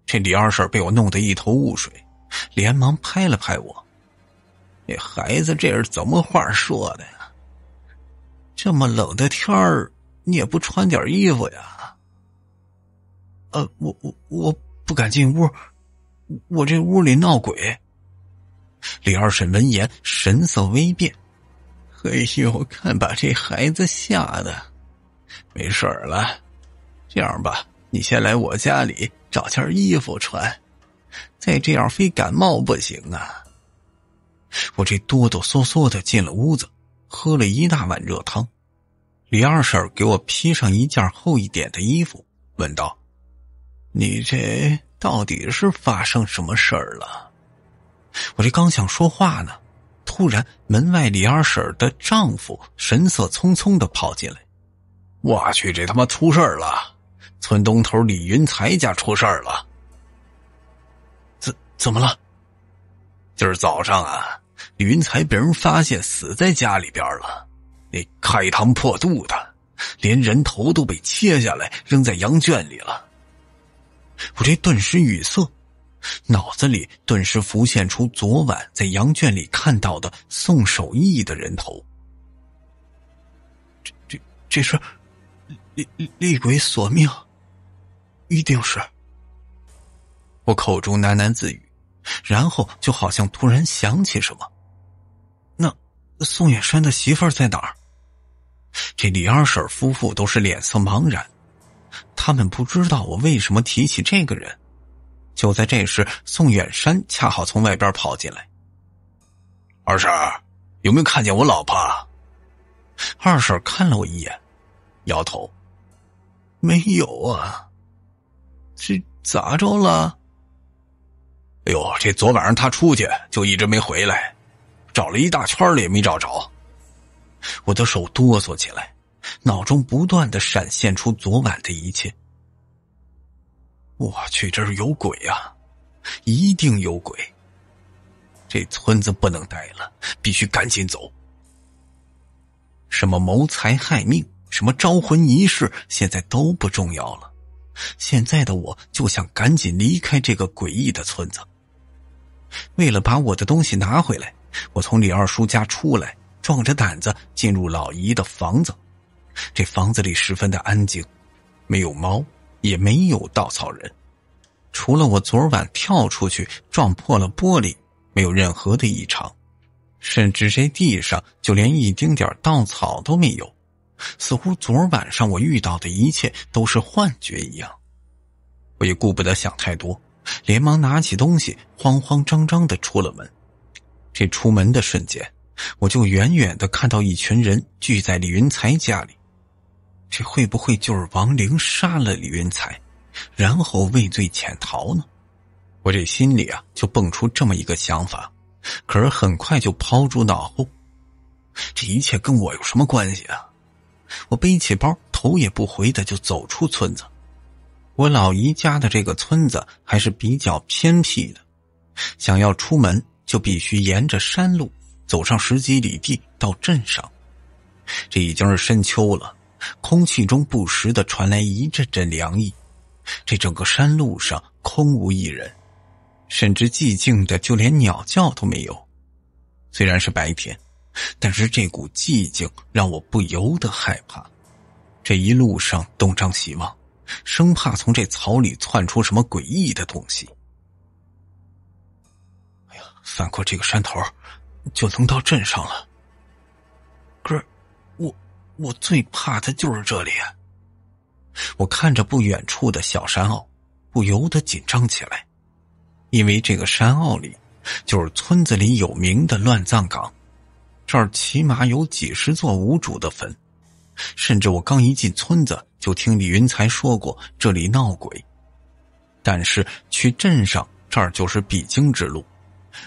这李二婶被我弄得一头雾水，连忙拍了拍我：“这孩子这是怎么话说的呀？这么冷的天儿。”你也不穿点衣服呀？呃，我我我不敢进屋，我这屋里闹鬼。李二婶闻言神色微变，哎呦，看把这孩子吓的！没事了，这样吧，你先来我家里找件衣服穿，再这样非感冒不行啊！我这哆哆嗦嗦的进了屋子，喝了一大碗热汤。李二婶给我披上一件厚一点的衣服，问道：“你这到底是发生什么事儿了？”我这刚想说话呢，突然门外李二婶的丈夫神色匆匆的跑进来：“我去，这他妈出事儿了！村东头李云才家出事儿了！怎怎么了？今儿早上啊，李云才被人发现死在家里边了。”开膛破肚的，连人头都被切下来扔在羊圈里了。我这顿时语塞，脑子里顿时浮现出昨晚在羊圈里看到的宋守义的人头。这、这、这是厉厉鬼索命，一定是。我口中喃喃自语，然后就好像突然想起什么，那宋远山的媳妇儿在哪儿？这李二婶夫妇都是脸色茫然，他们不知道我为什么提起这个人。就在这时，宋远山恰好从外边跑进来。二婶，有没有看见我老婆？二婶看了我一眼，摇头：“没有啊。”这咋着了？哎呦，这昨晚上他出去就一直没回来，找了一大圈了也没找着。我的手哆嗦起来，脑中不断的闪现出昨晚的一切。我去，这是有鬼啊！一定有鬼！这村子不能待了，必须赶紧走。什么谋财害命，什么招魂仪式，现在都不重要了。现在的我就想赶紧离开这个诡异的村子。为了把我的东西拿回来，我从李二叔家出来。壮着胆子进入老姨的房子，这房子里十分的安静，没有猫，也没有稻草人，除了我昨晚跳出去撞破了玻璃，没有任何的异常，甚至这地上就连一丁点稻草都没有，似乎昨晚上我遇到的一切都是幻觉一样。我也顾不得想太多，连忙拿起东西，慌慌张张的出了门。这出门的瞬间。我就远远的看到一群人聚在李云才家里，这会不会就是王玲杀了李云才，然后畏罪潜逃呢？我这心里啊就蹦出这么一个想法，可是很快就抛诸脑后。这一切跟我有什么关系啊？我背起包，头也不回的就走出村子。我老姨家的这个村子还是比较偏僻的，想要出门就必须沿着山路。走上十几里地到镇上，这已经是深秋了，空气中不时的传来一阵阵凉意。这整个山路上空无一人，甚至寂静的就连鸟叫都没有。虽然是白天，但是这股寂静让我不由得害怕。这一路上东张西望，生怕从这草里窜出什么诡异的东西。哎呀，翻过这个山头。就能到镇上了，哥，我我最怕的就是这里。我看着不远处的小山坳，不由得紧张起来，因为这个山坳里就是村子里有名的乱葬岗，这儿起码有几十座无主的坟。甚至我刚一进村子，就听李云才说过这里闹鬼。但是去镇上这儿就是必经之路，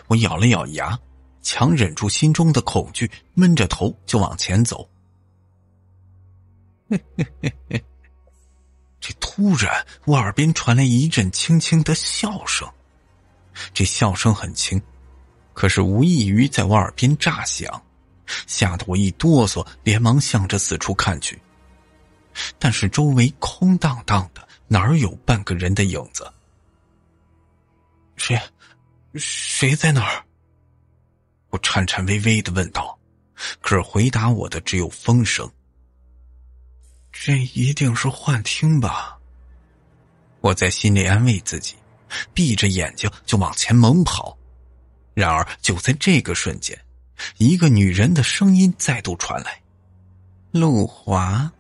我咬了咬牙。强忍住心中的恐惧，闷着头就往前走。这突然，我耳边传来一阵轻轻的笑声，这笑声很轻，可是无异于在我耳边炸响，吓得我一哆嗦，连忙向着四处看去。但是周围空荡荡的，哪儿有半个人的影子？谁？谁在哪儿？我颤颤巍巍的问道，可是回答我的只有风声。这一定是幻听吧？我在心里安慰自己，闭着眼睛就往前猛跑。然而就在这个瞬间，一个女人的声音再度传来：“路华，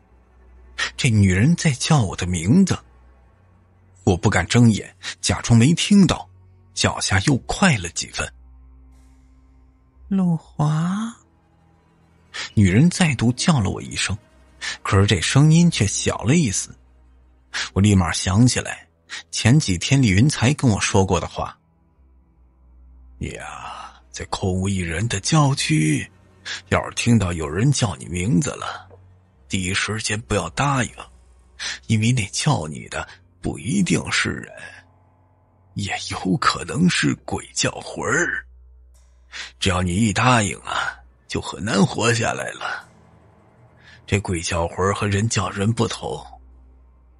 这女人在叫我的名字。”我不敢睁眼，假装没听到，脚下又快了几分。陆华，女人再度叫了我一声，可是这声音却小了一丝。我立马想起来前几天李云才跟我说过的话：“你呀，在空无一人的郊区，要是听到有人叫你名字了，第一时间不要答应，因为那叫你的不一定是人，也有可能是鬼叫魂儿。”只要你一答应啊，就很难活下来了。这鬼叫魂和人叫人不同，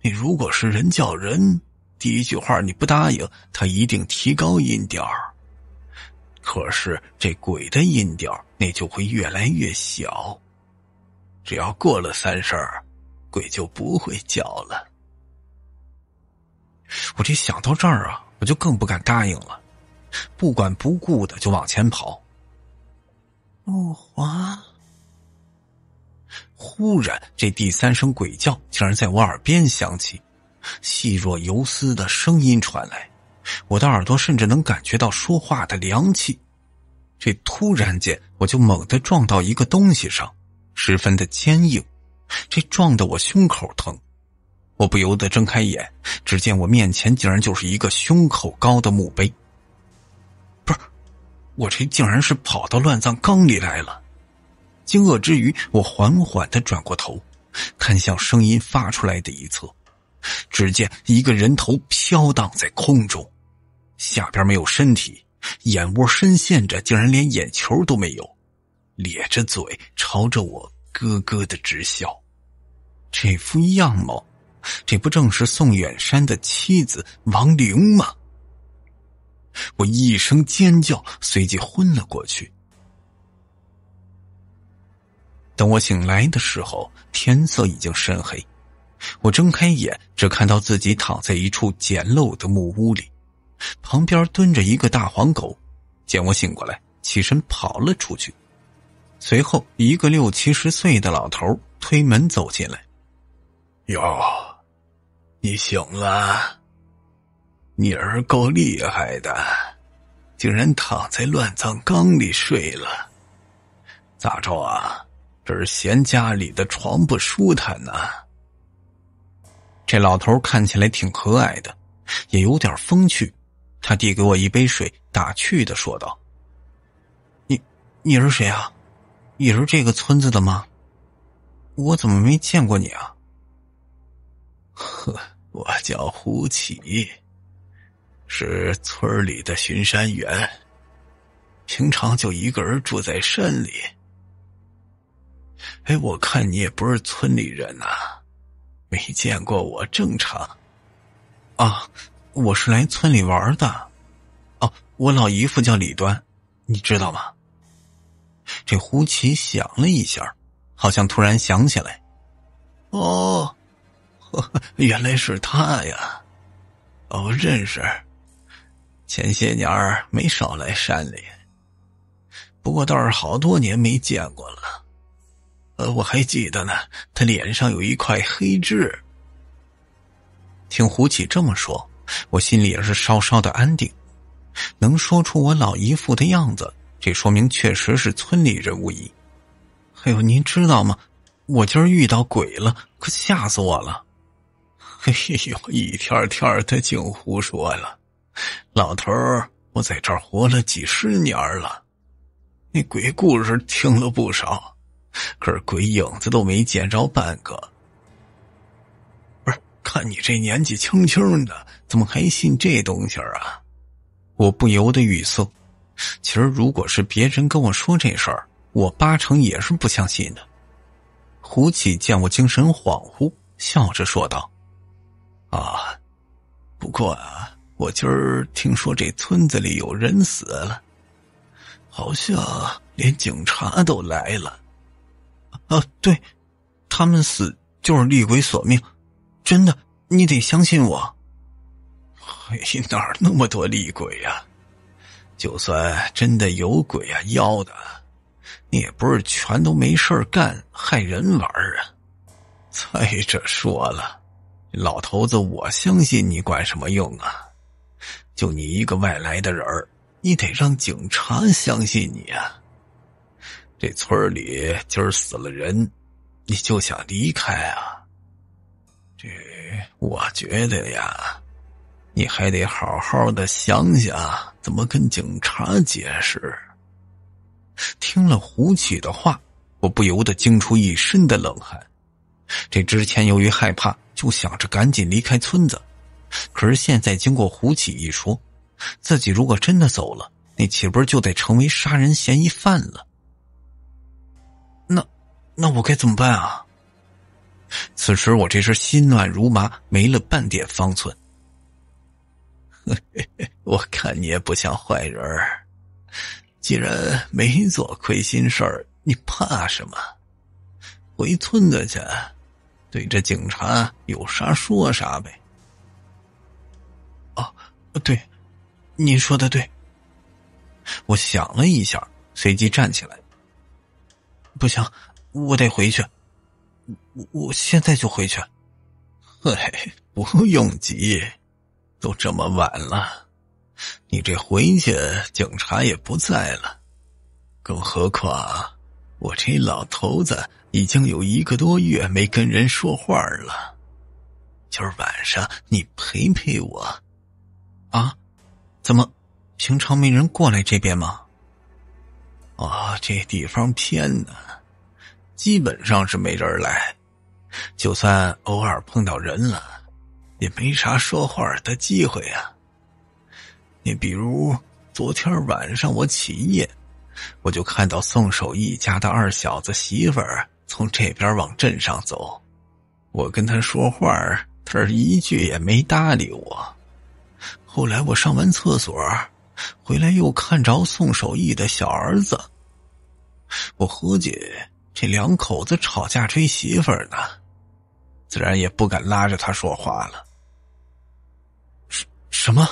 你如果是人叫人，第一句话你不答应，他一定提高音调；可是这鬼的音调，那就会越来越小。只要过了三声鬼就不会叫了。我这想到这儿啊，我就更不敢答应了。不管不顾的就往前跑。木华，忽然这第三声鬼叫竟然在我耳边响起，细若游丝的声音传来，我的耳朵甚至能感觉到说话的凉气。这突然间，我就猛地撞到一个东西上，十分的坚硬，这撞得我胸口疼。我不由得睁开眼，只见我面前竟然就是一个胸口高的墓碑。我这竟然是跑到乱葬岗里来了！惊愕之余，我缓缓的转过头，看向声音发出来的一侧，只见一个人头飘荡在空中，下边没有身体，眼窝深陷着，竟然连眼球都没有，咧着嘴朝着我咯咯的直笑。这副样貌，这不正是宋远山的妻子王玲吗？我一声尖叫，随即昏了过去。等我醒来的时候，天色已经深黑。我睁开眼，只看到自己躺在一处简陋的木屋里，旁边蹲着一个大黄狗。见我醒过来，起身跑了出去。随后，一个六七十岁的老头推门走进来：“哟，你醒了。”你儿够厉害的，竟然躺在乱葬岗里睡了，咋着啊？是嫌家里的床不舒坦呢？这老头看起来挺和蔼的，也有点风趣。他递给我一杯水，打趣的说道：“你你是谁啊？你是这个村子的吗？我怎么没见过你啊？” 呵，我叫胡启。是村里的巡山员，平常就一个人住在山里。哎，我看你也不是村里人呐，没见过我正常啊。我是来村里玩的。哦，我老姨父叫李端，你知道吗？这胡奇想了一下，好像突然想起来。哦，原来是他呀。哦，认识。前些年儿没少来山里，不过倒是好多年没见过了。呃，我还记得呢，他脸上有一块黑痣。听胡启这么说，我心里也是稍稍的安定。能说出我老姨父的样子，这说明确实是村里人无疑。还有，您知道吗？我今儿遇到鬼了，可吓死我了！哎呦，一天天的就胡说了。老头儿，我在这儿活了几十年了，那鬼故事听了不少，可是鬼影子都没见着半个。不是，看你这年纪轻轻的，怎么还信这东西儿啊？我不由得语塞。其实，如果是别人跟我说这事儿，我八成也是不相信的。胡启见我精神恍惚，笑着说道：“啊，不过啊。”我今儿听说这村子里有人死了，好像连警察都来了。啊，对，他们死就是厉鬼索命，真的，你得相信我。哎，哪那么多厉鬼呀？就算真的有鬼啊、妖的，你也不是全都没事干害人玩啊。再者说了，老头子，我相信你管什么用啊？就你一个外来的人儿，你得让警察相信你啊！这村里今儿死了人，你就想离开啊？这我觉得呀，你还得好好的想想怎么跟警察解释。听了胡启的话，我不由得惊出一身的冷汗。这之前由于害怕，就想着赶紧离开村子。可是现在经过胡启一说，自己如果真的走了，那岂不是就得成为杀人嫌疑犯了？那，那我该怎么办啊？此时我这身心乱如麻，没了半点方寸。我看你也不像坏人，既然没做亏心事儿，你怕什么？回村子去，对着警察有啥说啥呗。哦，对，你说的对。我想了一下，随即站起来。不行，我得回去，我我现在就回去。嘿，不用急，都这么晚了，你这回去警察也不在了，更何况我这老头子已经有一个多月没跟人说话了。今儿晚上你陪陪我。啊，怎么平常没人过来这边吗？啊，这地方偏呢，基本上是没人来。就算偶尔碰到人了，也没啥说话的机会呀。你比如昨天晚上我起夜，我就看到宋守义家的二小子媳妇儿从这边往镇上走，我跟他说话，他是一句也没搭理我。后来我上完厕所，回来又看着宋守义的小儿子，我合计这两口子吵架追媳妇儿呢，自然也不敢拉着他说话了。什什么？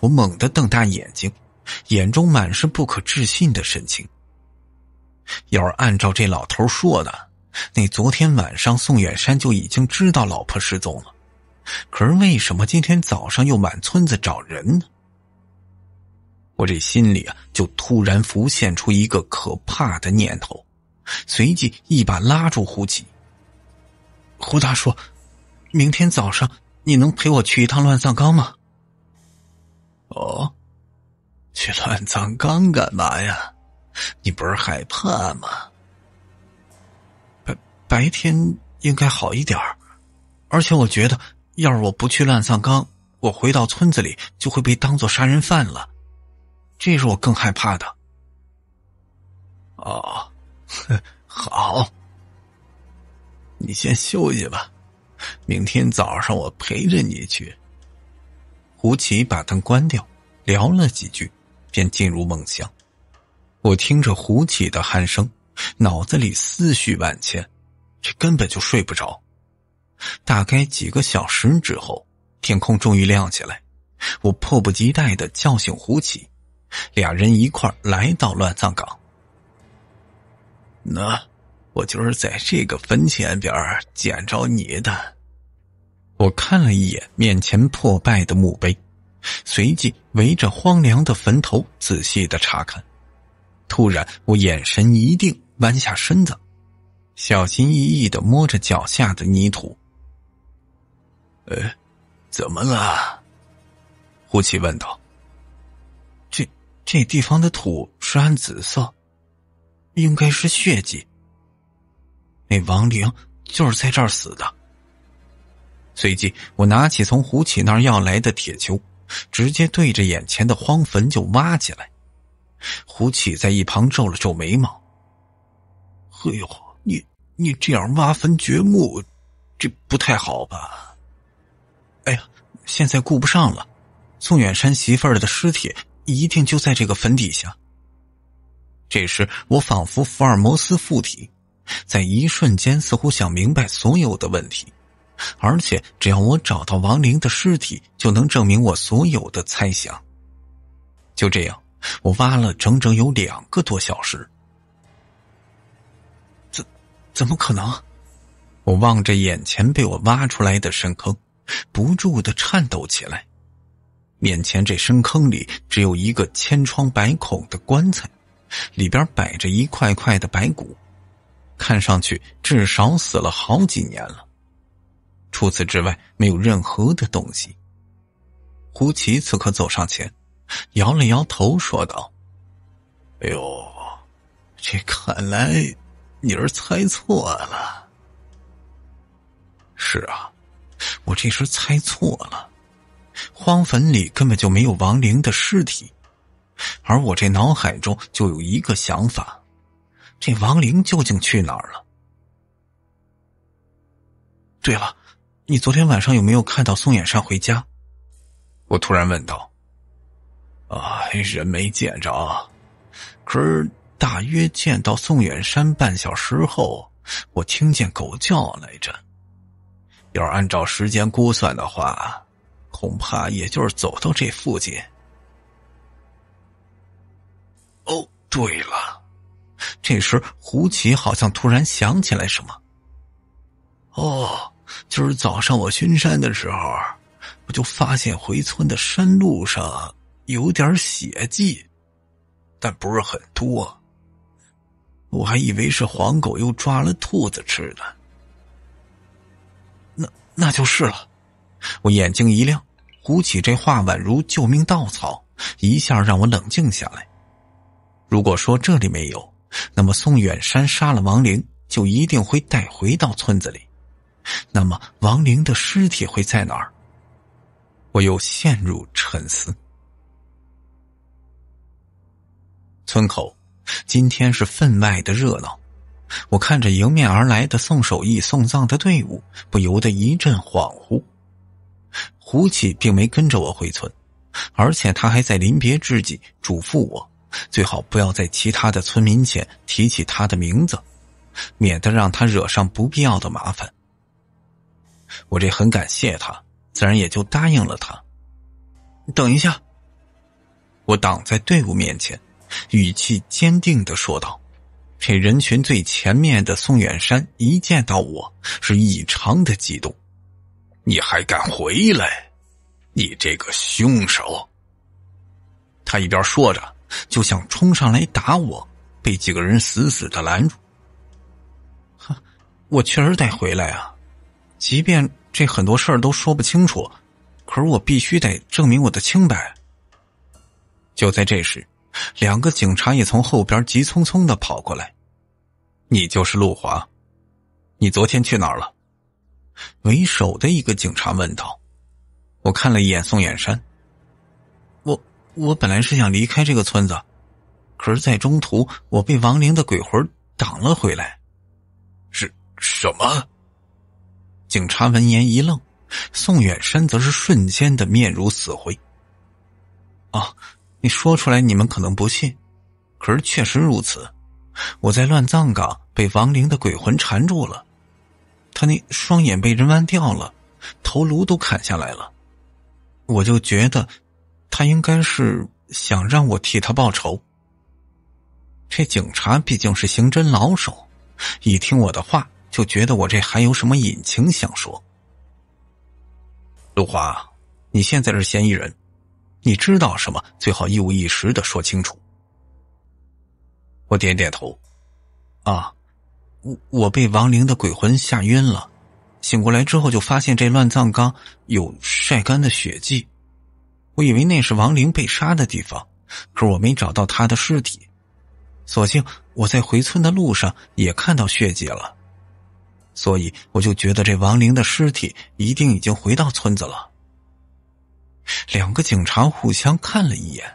我猛地瞪大眼睛，眼中满是不可置信的神情。要是按照这老头说的，那昨天晚上宋远山就已经知道老婆失踪了。可是为什么今天早上又满村子找人呢？我这心里啊，就突然浮现出一个可怕的念头，随即一把拉住胡奇。胡大叔，明天早上你能陪我去一趟乱葬岗吗？哦，去乱葬岗干嘛呀？你不是害怕吗？白白天应该好一点而且我觉得。要是我不去乱葬岗，我回到村子里就会被当做杀人犯了，这是我更害怕的。哦，好，你先休息吧，明天早上我陪着你去。胡奇把灯关掉，聊了几句，便进入梦乡。我听着胡奇的鼾声，脑子里思绪万千，这根本就睡不着。大概几个小时之后，天空终于亮起来。我迫不及待的叫醒胡启，俩人一块儿来到乱葬岗。那我就是在这个坟前边儿着你的。我看了一眼面前破败的墓碑，随即围着荒凉的坟头仔细的查看。突然，我眼神一定，弯下身子，小心翼翼的摸着脚下的泥土。哎，怎么了？胡启问道。这这地方的土是暗紫色，应该是血迹。那亡灵就是在这儿死的。随即，我拿起从胡启那儿要来的铁锹，直接对着眼前的荒坟就挖起来。胡启在一旁皱了皱眉毛：“哎呦，你你这样挖坟掘墓，这不太好吧？”哎呀，现在顾不上了。宋远山媳妇儿的尸体一定就在这个坟底下。这时，我仿佛福尔摩斯附体，在一瞬间似乎想明白所有的问题，而且只要我找到亡灵的尸体，就能证明我所有的猜想。就这样，我挖了整整有两个多小时。怎，怎么可能？我望着眼前被我挖出来的深坑。不住的颤抖起来，面前这深坑里只有一个千疮百孔的棺材，里边摆着一块块的白骨，看上去至少死了好几年了。除此之外，没有任何的东西。胡奇此刻走上前，摇了摇头，说道：“哎呦，这看来你是猜错了。”是啊。我这时猜错了，荒坟里根本就没有亡灵的尸体，而我这脑海中就有一个想法：这亡灵究竟去哪儿了？对了，你昨天晚上有没有看到宋远山回家？我突然问道。啊，人没见着，可是大约见到宋远山半小时后，我听见狗叫来着。要按照时间估算的话，恐怕也就是走到这附近。哦，对了，这时胡奇好像突然想起来什么。哦，今儿早上我巡山的时候，我就发现回村的山路上有点血迹，但不是很多。我还以为是黄狗又抓了兔子吃的。那就是了，我眼睛一亮，胡启这话宛如救命稻草，一下让我冷静下来。如果说这里没有，那么宋远山杀了王灵，就一定会带回到村子里。那么王灵的尸体会在哪儿？我又陷入沉思。村口今天是分外的热闹。我看着迎面而来的送手艺送葬的队伍，不由得一阵恍惚。胡启并没跟着我回村，而且他还在临别之际嘱咐我，最好不要在其他的村民前提起他的名字，免得让他惹上不必要的麻烦。我这很感谢他，自然也就答应了他。等一下，我挡在队伍面前，语气坚定的说道。这人群最前面的宋远山一见到我，是异常的激动。你还敢回来？你这个凶手！他一边说着，就想冲上来打我，被几个人死死的拦住。哼，我确实得回来啊，即便这很多事儿都说不清楚，可是我必须得证明我的清白。就在这时。两个警察也从后边急匆匆的跑过来，你就是陆华，你昨天去哪儿了？为首的一个警察问道。我看了一眼宋远山，我我本来是想离开这个村子，可是在中途我被亡灵的鬼魂挡了回来。是什么？警察闻言一愣，宋远山则是瞬间的面如死灰。啊。你说出来，你们可能不信，可是确实如此。我在乱葬岗被亡灵的鬼魂缠住了，他那双眼被人剜掉了，头颅都砍下来了。我就觉得，他应该是想让我替他报仇。这警察毕竟是刑侦老手，一听我的话，就觉得我这还有什么隐情想说。陆华，你现在是嫌疑人。你知道什么？最好一五一十的说清楚。我点点头。啊，我我被亡灵的鬼魂吓晕了，醒过来之后就发现这乱葬岗有晒干的血迹，我以为那是亡灵被杀的地方，可我没找到他的尸体。所幸我在回村的路上也看到血迹了，所以我就觉得这亡灵的尸体一定已经回到村子了。两个警察互相看了一眼。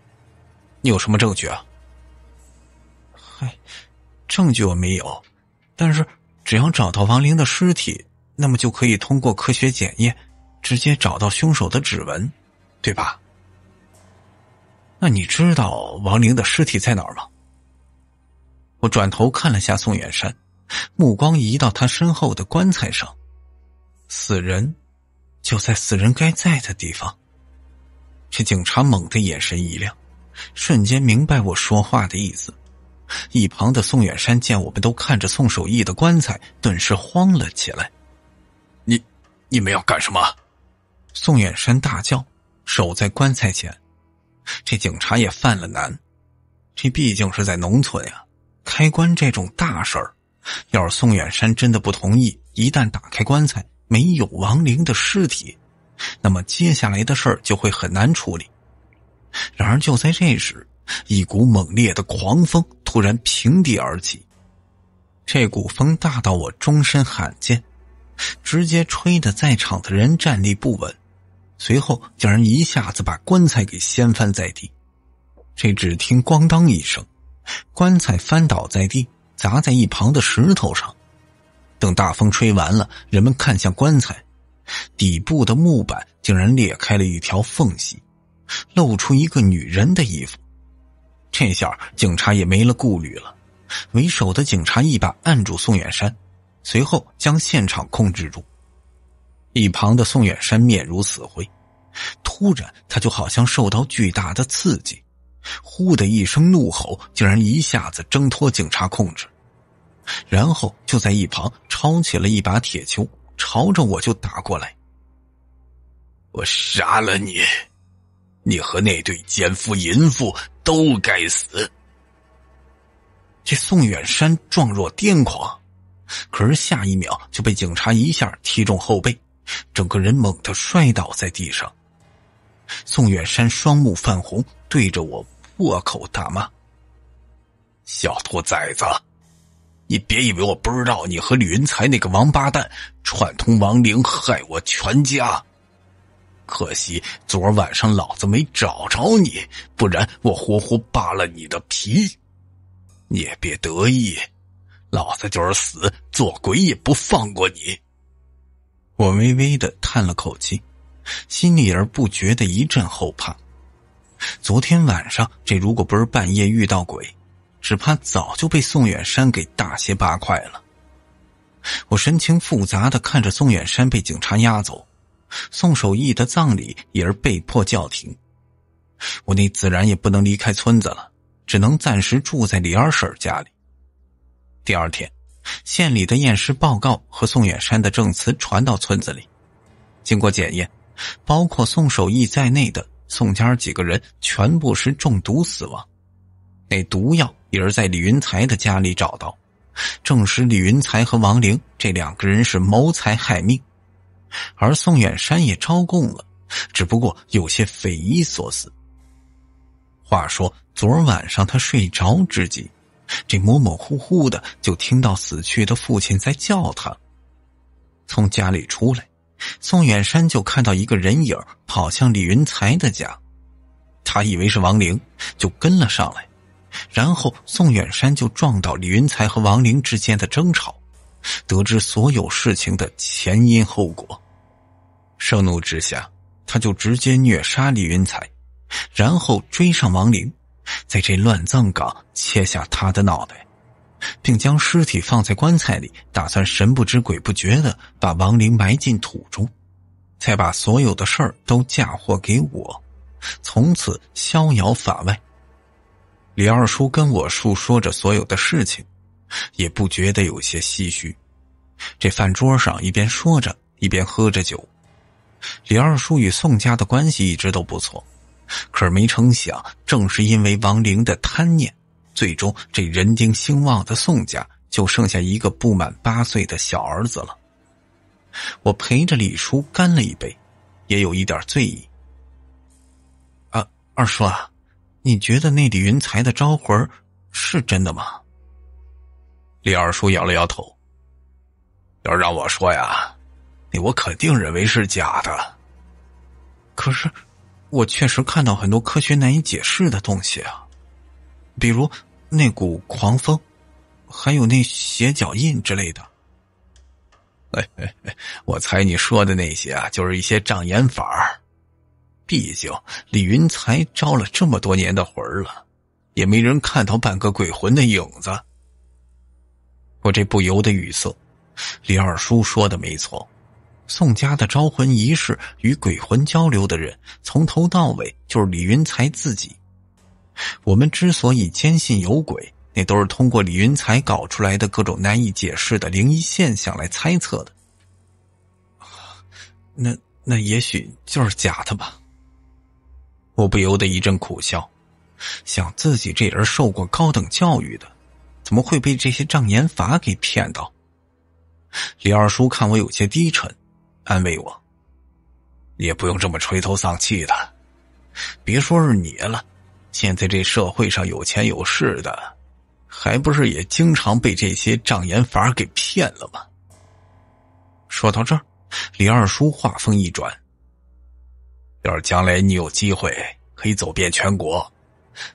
“你有什么证据啊？”“嗨，证据我没有，但是只要找到王玲的尸体，那么就可以通过科学检验，直接找到凶手的指纹，对吧？”“那你知道王玲的尸体在哪儿吗？”我转头看了下宋远山，目光移到他身后的棺材上，死人。就在死人该在的地方，这警察猛的眼神一亮，瞬间明白我说话的意思。一旁的宋远山见我们都看着宋守义的棺材，顿时慌了起来：“你，你们要干什么？”宋远山大叫，守在棺材前。这警察也犯了难，这毕竟是在农村呀，开棺这种大事儿，要是宋远山真的不同意，一旦打开棺材。没有亡灵的尸体，那么接下来的事儿就会很难处理。然而就在这时，一股猛烈的狂风突然平地而起，这股风大到我终身罕见，直接吹得在场的人站立不稳，随后竟然一下子把棺材给掀翻在地。这只听“咣当”一声，棺材翻倒在地，砸在一旁的石头上。等大风吹完了，人们看向棺材，底部的木板竟然裂开了一条缝隙，露出一个女人的衣服。这下警察也没了顾虑了。为首的警察一把按住宋远山，随后将现场控制住。一旁的宋远山面如死灰，突然他就好像受到巨大的刺激，呼的一声怒吼，竟然一下子挣脱警察控制。然后就在一旁抄起了一把铁锹，朝着我就打过来。我杀了你，你和那对奸夫淫妇都该死！这宋远山状若癫狂，可是下一秒就被警察一下踢中后背，整个人猛地摔倒在地上。宋远山双目泛红，对着我破口大骂：“小兔崽子！”你别以为我不知道，你和吕云才那个王八蛋串通亡灵害我全家。可惜昨晚上老子没找着你，不然我活活扒了你的皮。你也别得意，老子就是死做鬼也不放过你。我微微的叹了口气，心里而不觉得一阵后怕。昨天晚上，这如果不是半夜遇到鬼。只怕早就被宋远山给大卸八块了。我神情复杂的看着宋远山被警察押走，宋守义的葬礼也是被迫叫停。我那自然也不能离开村子了，只能暂时住在李二婶家里。第二天，县里的验尸报告和宋远山的证词传到村子里，经过检验，包括宋守义在内的宋家几个人全部是中毒死亡，那毒药。儿在李云才的家里找到，证实李云才和王玲这两个人是谋财害命，而宋远山也招供了，只不过有些匪夷所思。话说昨晚上他睡着之际，这模模糊糊的就听到死去的父亲在叫他。从家里出来，宋远山就看到一个人影跑向李云才的家，他以为是王玲，就跟了上来。然后宋远山就撞到李云才和王玲之间的争吵，得知所有事情的前因后果，盛怒之下他就直接虐杀李云才，然后追上王玲，在这乱葬岗切下他的脑袋，并将尸体放在棺材里，打算神不知鬼不觉的把王玲埋进土中，再把所有的事儿都嫁祸给我，从此逍遥法外。李二叔跟我述说着所有的事情，也不觉得有些唏嘘。这饭桌上一边说着，一边喝着酒。李二叔与宋家的关系一直都不错，可是没成想，正是因为王玲的贪念，最终这人丁兴旺的宋家就剩下一个不满八岁的小儿子了。我陪着李叔干了一杯，也有一点醉意。啊，二叔啊。你觉得那李云才的招魂是真的吗？李二叔摇了摇头。要让我说呀，那我肯定认为是假的。可是我确实看到很多科学难以解释的东西啊，比如那股狂风，还有那鞋脚印之类的。哎哎哎，我猜你说的那些啊，就是一些障眼法儿。毕竟李云才招了这么多年的魂儿了，也没人看到半个鬼魂的影子。我这不由得语塞。李二叔说的没错，宋家的招魂仪式与鬼魂交流的人，从头到尾就是李云才自己。我们之所以坚信有鬼，那都是通过李云才搞出来的各种难以解释的灵异现象来猜测的。那那也许就是假的吧。我不由得一阵苦笑，想自己这人受过高等教育的，怎么会被这些障眼法给骗到？李二叔看我有些低沉，安慰我：“也不用这么垂头丧气的，别说是你了，现在这社会上有钱有势的，还不是也经常被这些障眼法给骗了吗？”说到这儿，李二叔话锋一转。要是将来你有机会，可以走遍全国，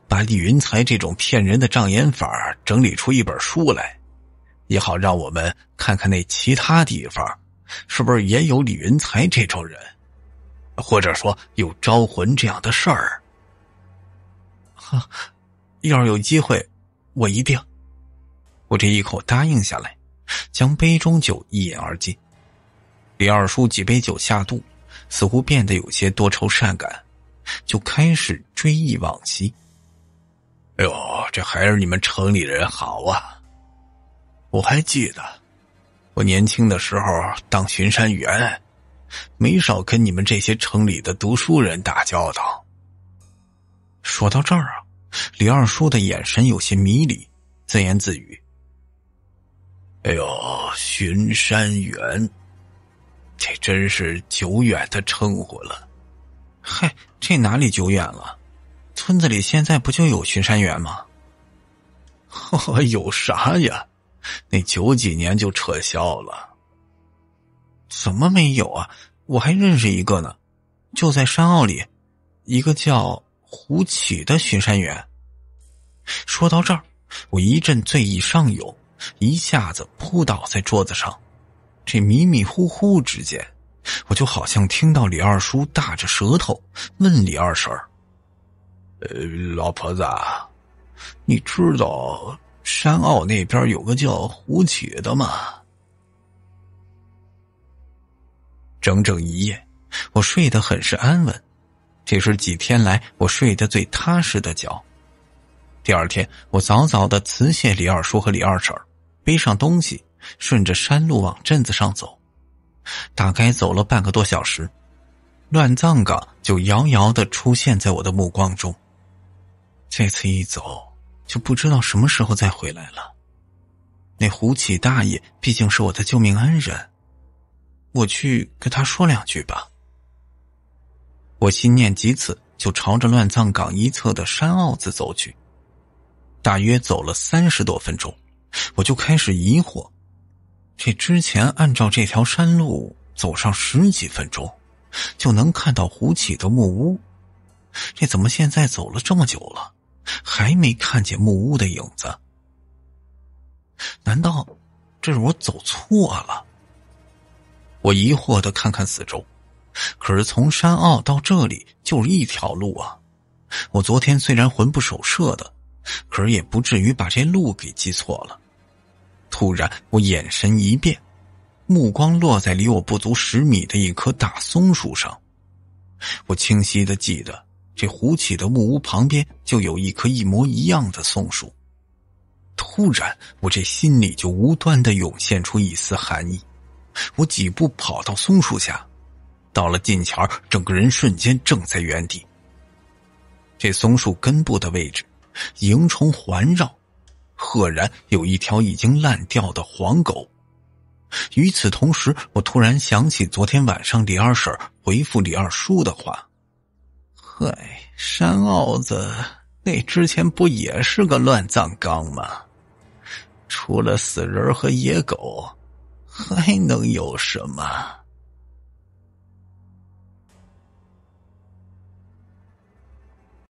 把李云才这种骗人的障眼法整理出一本书来，也好让我们看看那其他地方是不是也有李云才这种人，或者说有招魂这样的事儿。哈，要是有机会，我一定。我这一口答应下来，将杯中酒一饮而尽。李二叔几杯酒下肚。似乎变得有些多愁善感，就开始追忆往昔。哎呦，这还是你们城里人好啊！我还记得，我年轻的时候当巡山员，没少跟你们这些城里的读书人打交道。说到这儿啊，李二叔的眼神有些迷离，自言自语：“哎呦，巡山员。”这真是久远的称呼了，嗨，这哪里久远了？村子里现在不就有巡山员吗？有啥呀？那九几年就撤销了。怎么没有啊？我还认识一个呢，就在山坳里，一个叫胡启的巡山员。说到这儿，我一阵醉意上涌，一下子扑倒在桌子上。这迷迷糊糊之间，我就好像听到李二叔大着舌头问李二婶儿：“呃，老婆子，你知道山坳那边有个叫胡启的吗？”整整一夜，我睡得很是安稳，这是几天来我睡得最踏实的觉。第二天，我早早的辞谢李二叔和李二婶儿，背上东西。顺着山路往镇子上走，大概走了半个多小时，乱葬岗就遥遥的出现在我的目光中。这次一走就不知道什么时候再回来了。那胡启大爷毕竟是我的救命恩人，我去跟他说两句吧。我心念几次，就朝着乱葬岗一侧的山坳子走去。大约走了三十多分钟，我就开始疑惑。这之前按照这条山路走上十几分钟，就能看到胡启的木屋。这怎么现在走了这么久了，还没看见木屋的影子？难道这是我走错了？我疑惑的看看四周，可是从山坳到这里就一条路啊。我昨天虽然魂不守舍的，可是也不至于把这路给记错了。突然，我眼神一变，目光落在离我不足十米的一棵大松树上。我清晰的记得，这胡起的木屋旁边就有一棵一模一样的松树。突然，我这心里就无端的涌现出一丝寒意。我几步跑到松树下，到了近前，整个人瞬间怔在原地。这松树根部的位置，蝇虫环绕。赫然有一条已经烂掉的黄狗。与此同时，我突然想起昨天晚上李二婶回复李二叔的话：“嗨，山坳子那之前不也是个乱葬岗吗？除了死人和野狗，还能有什么？”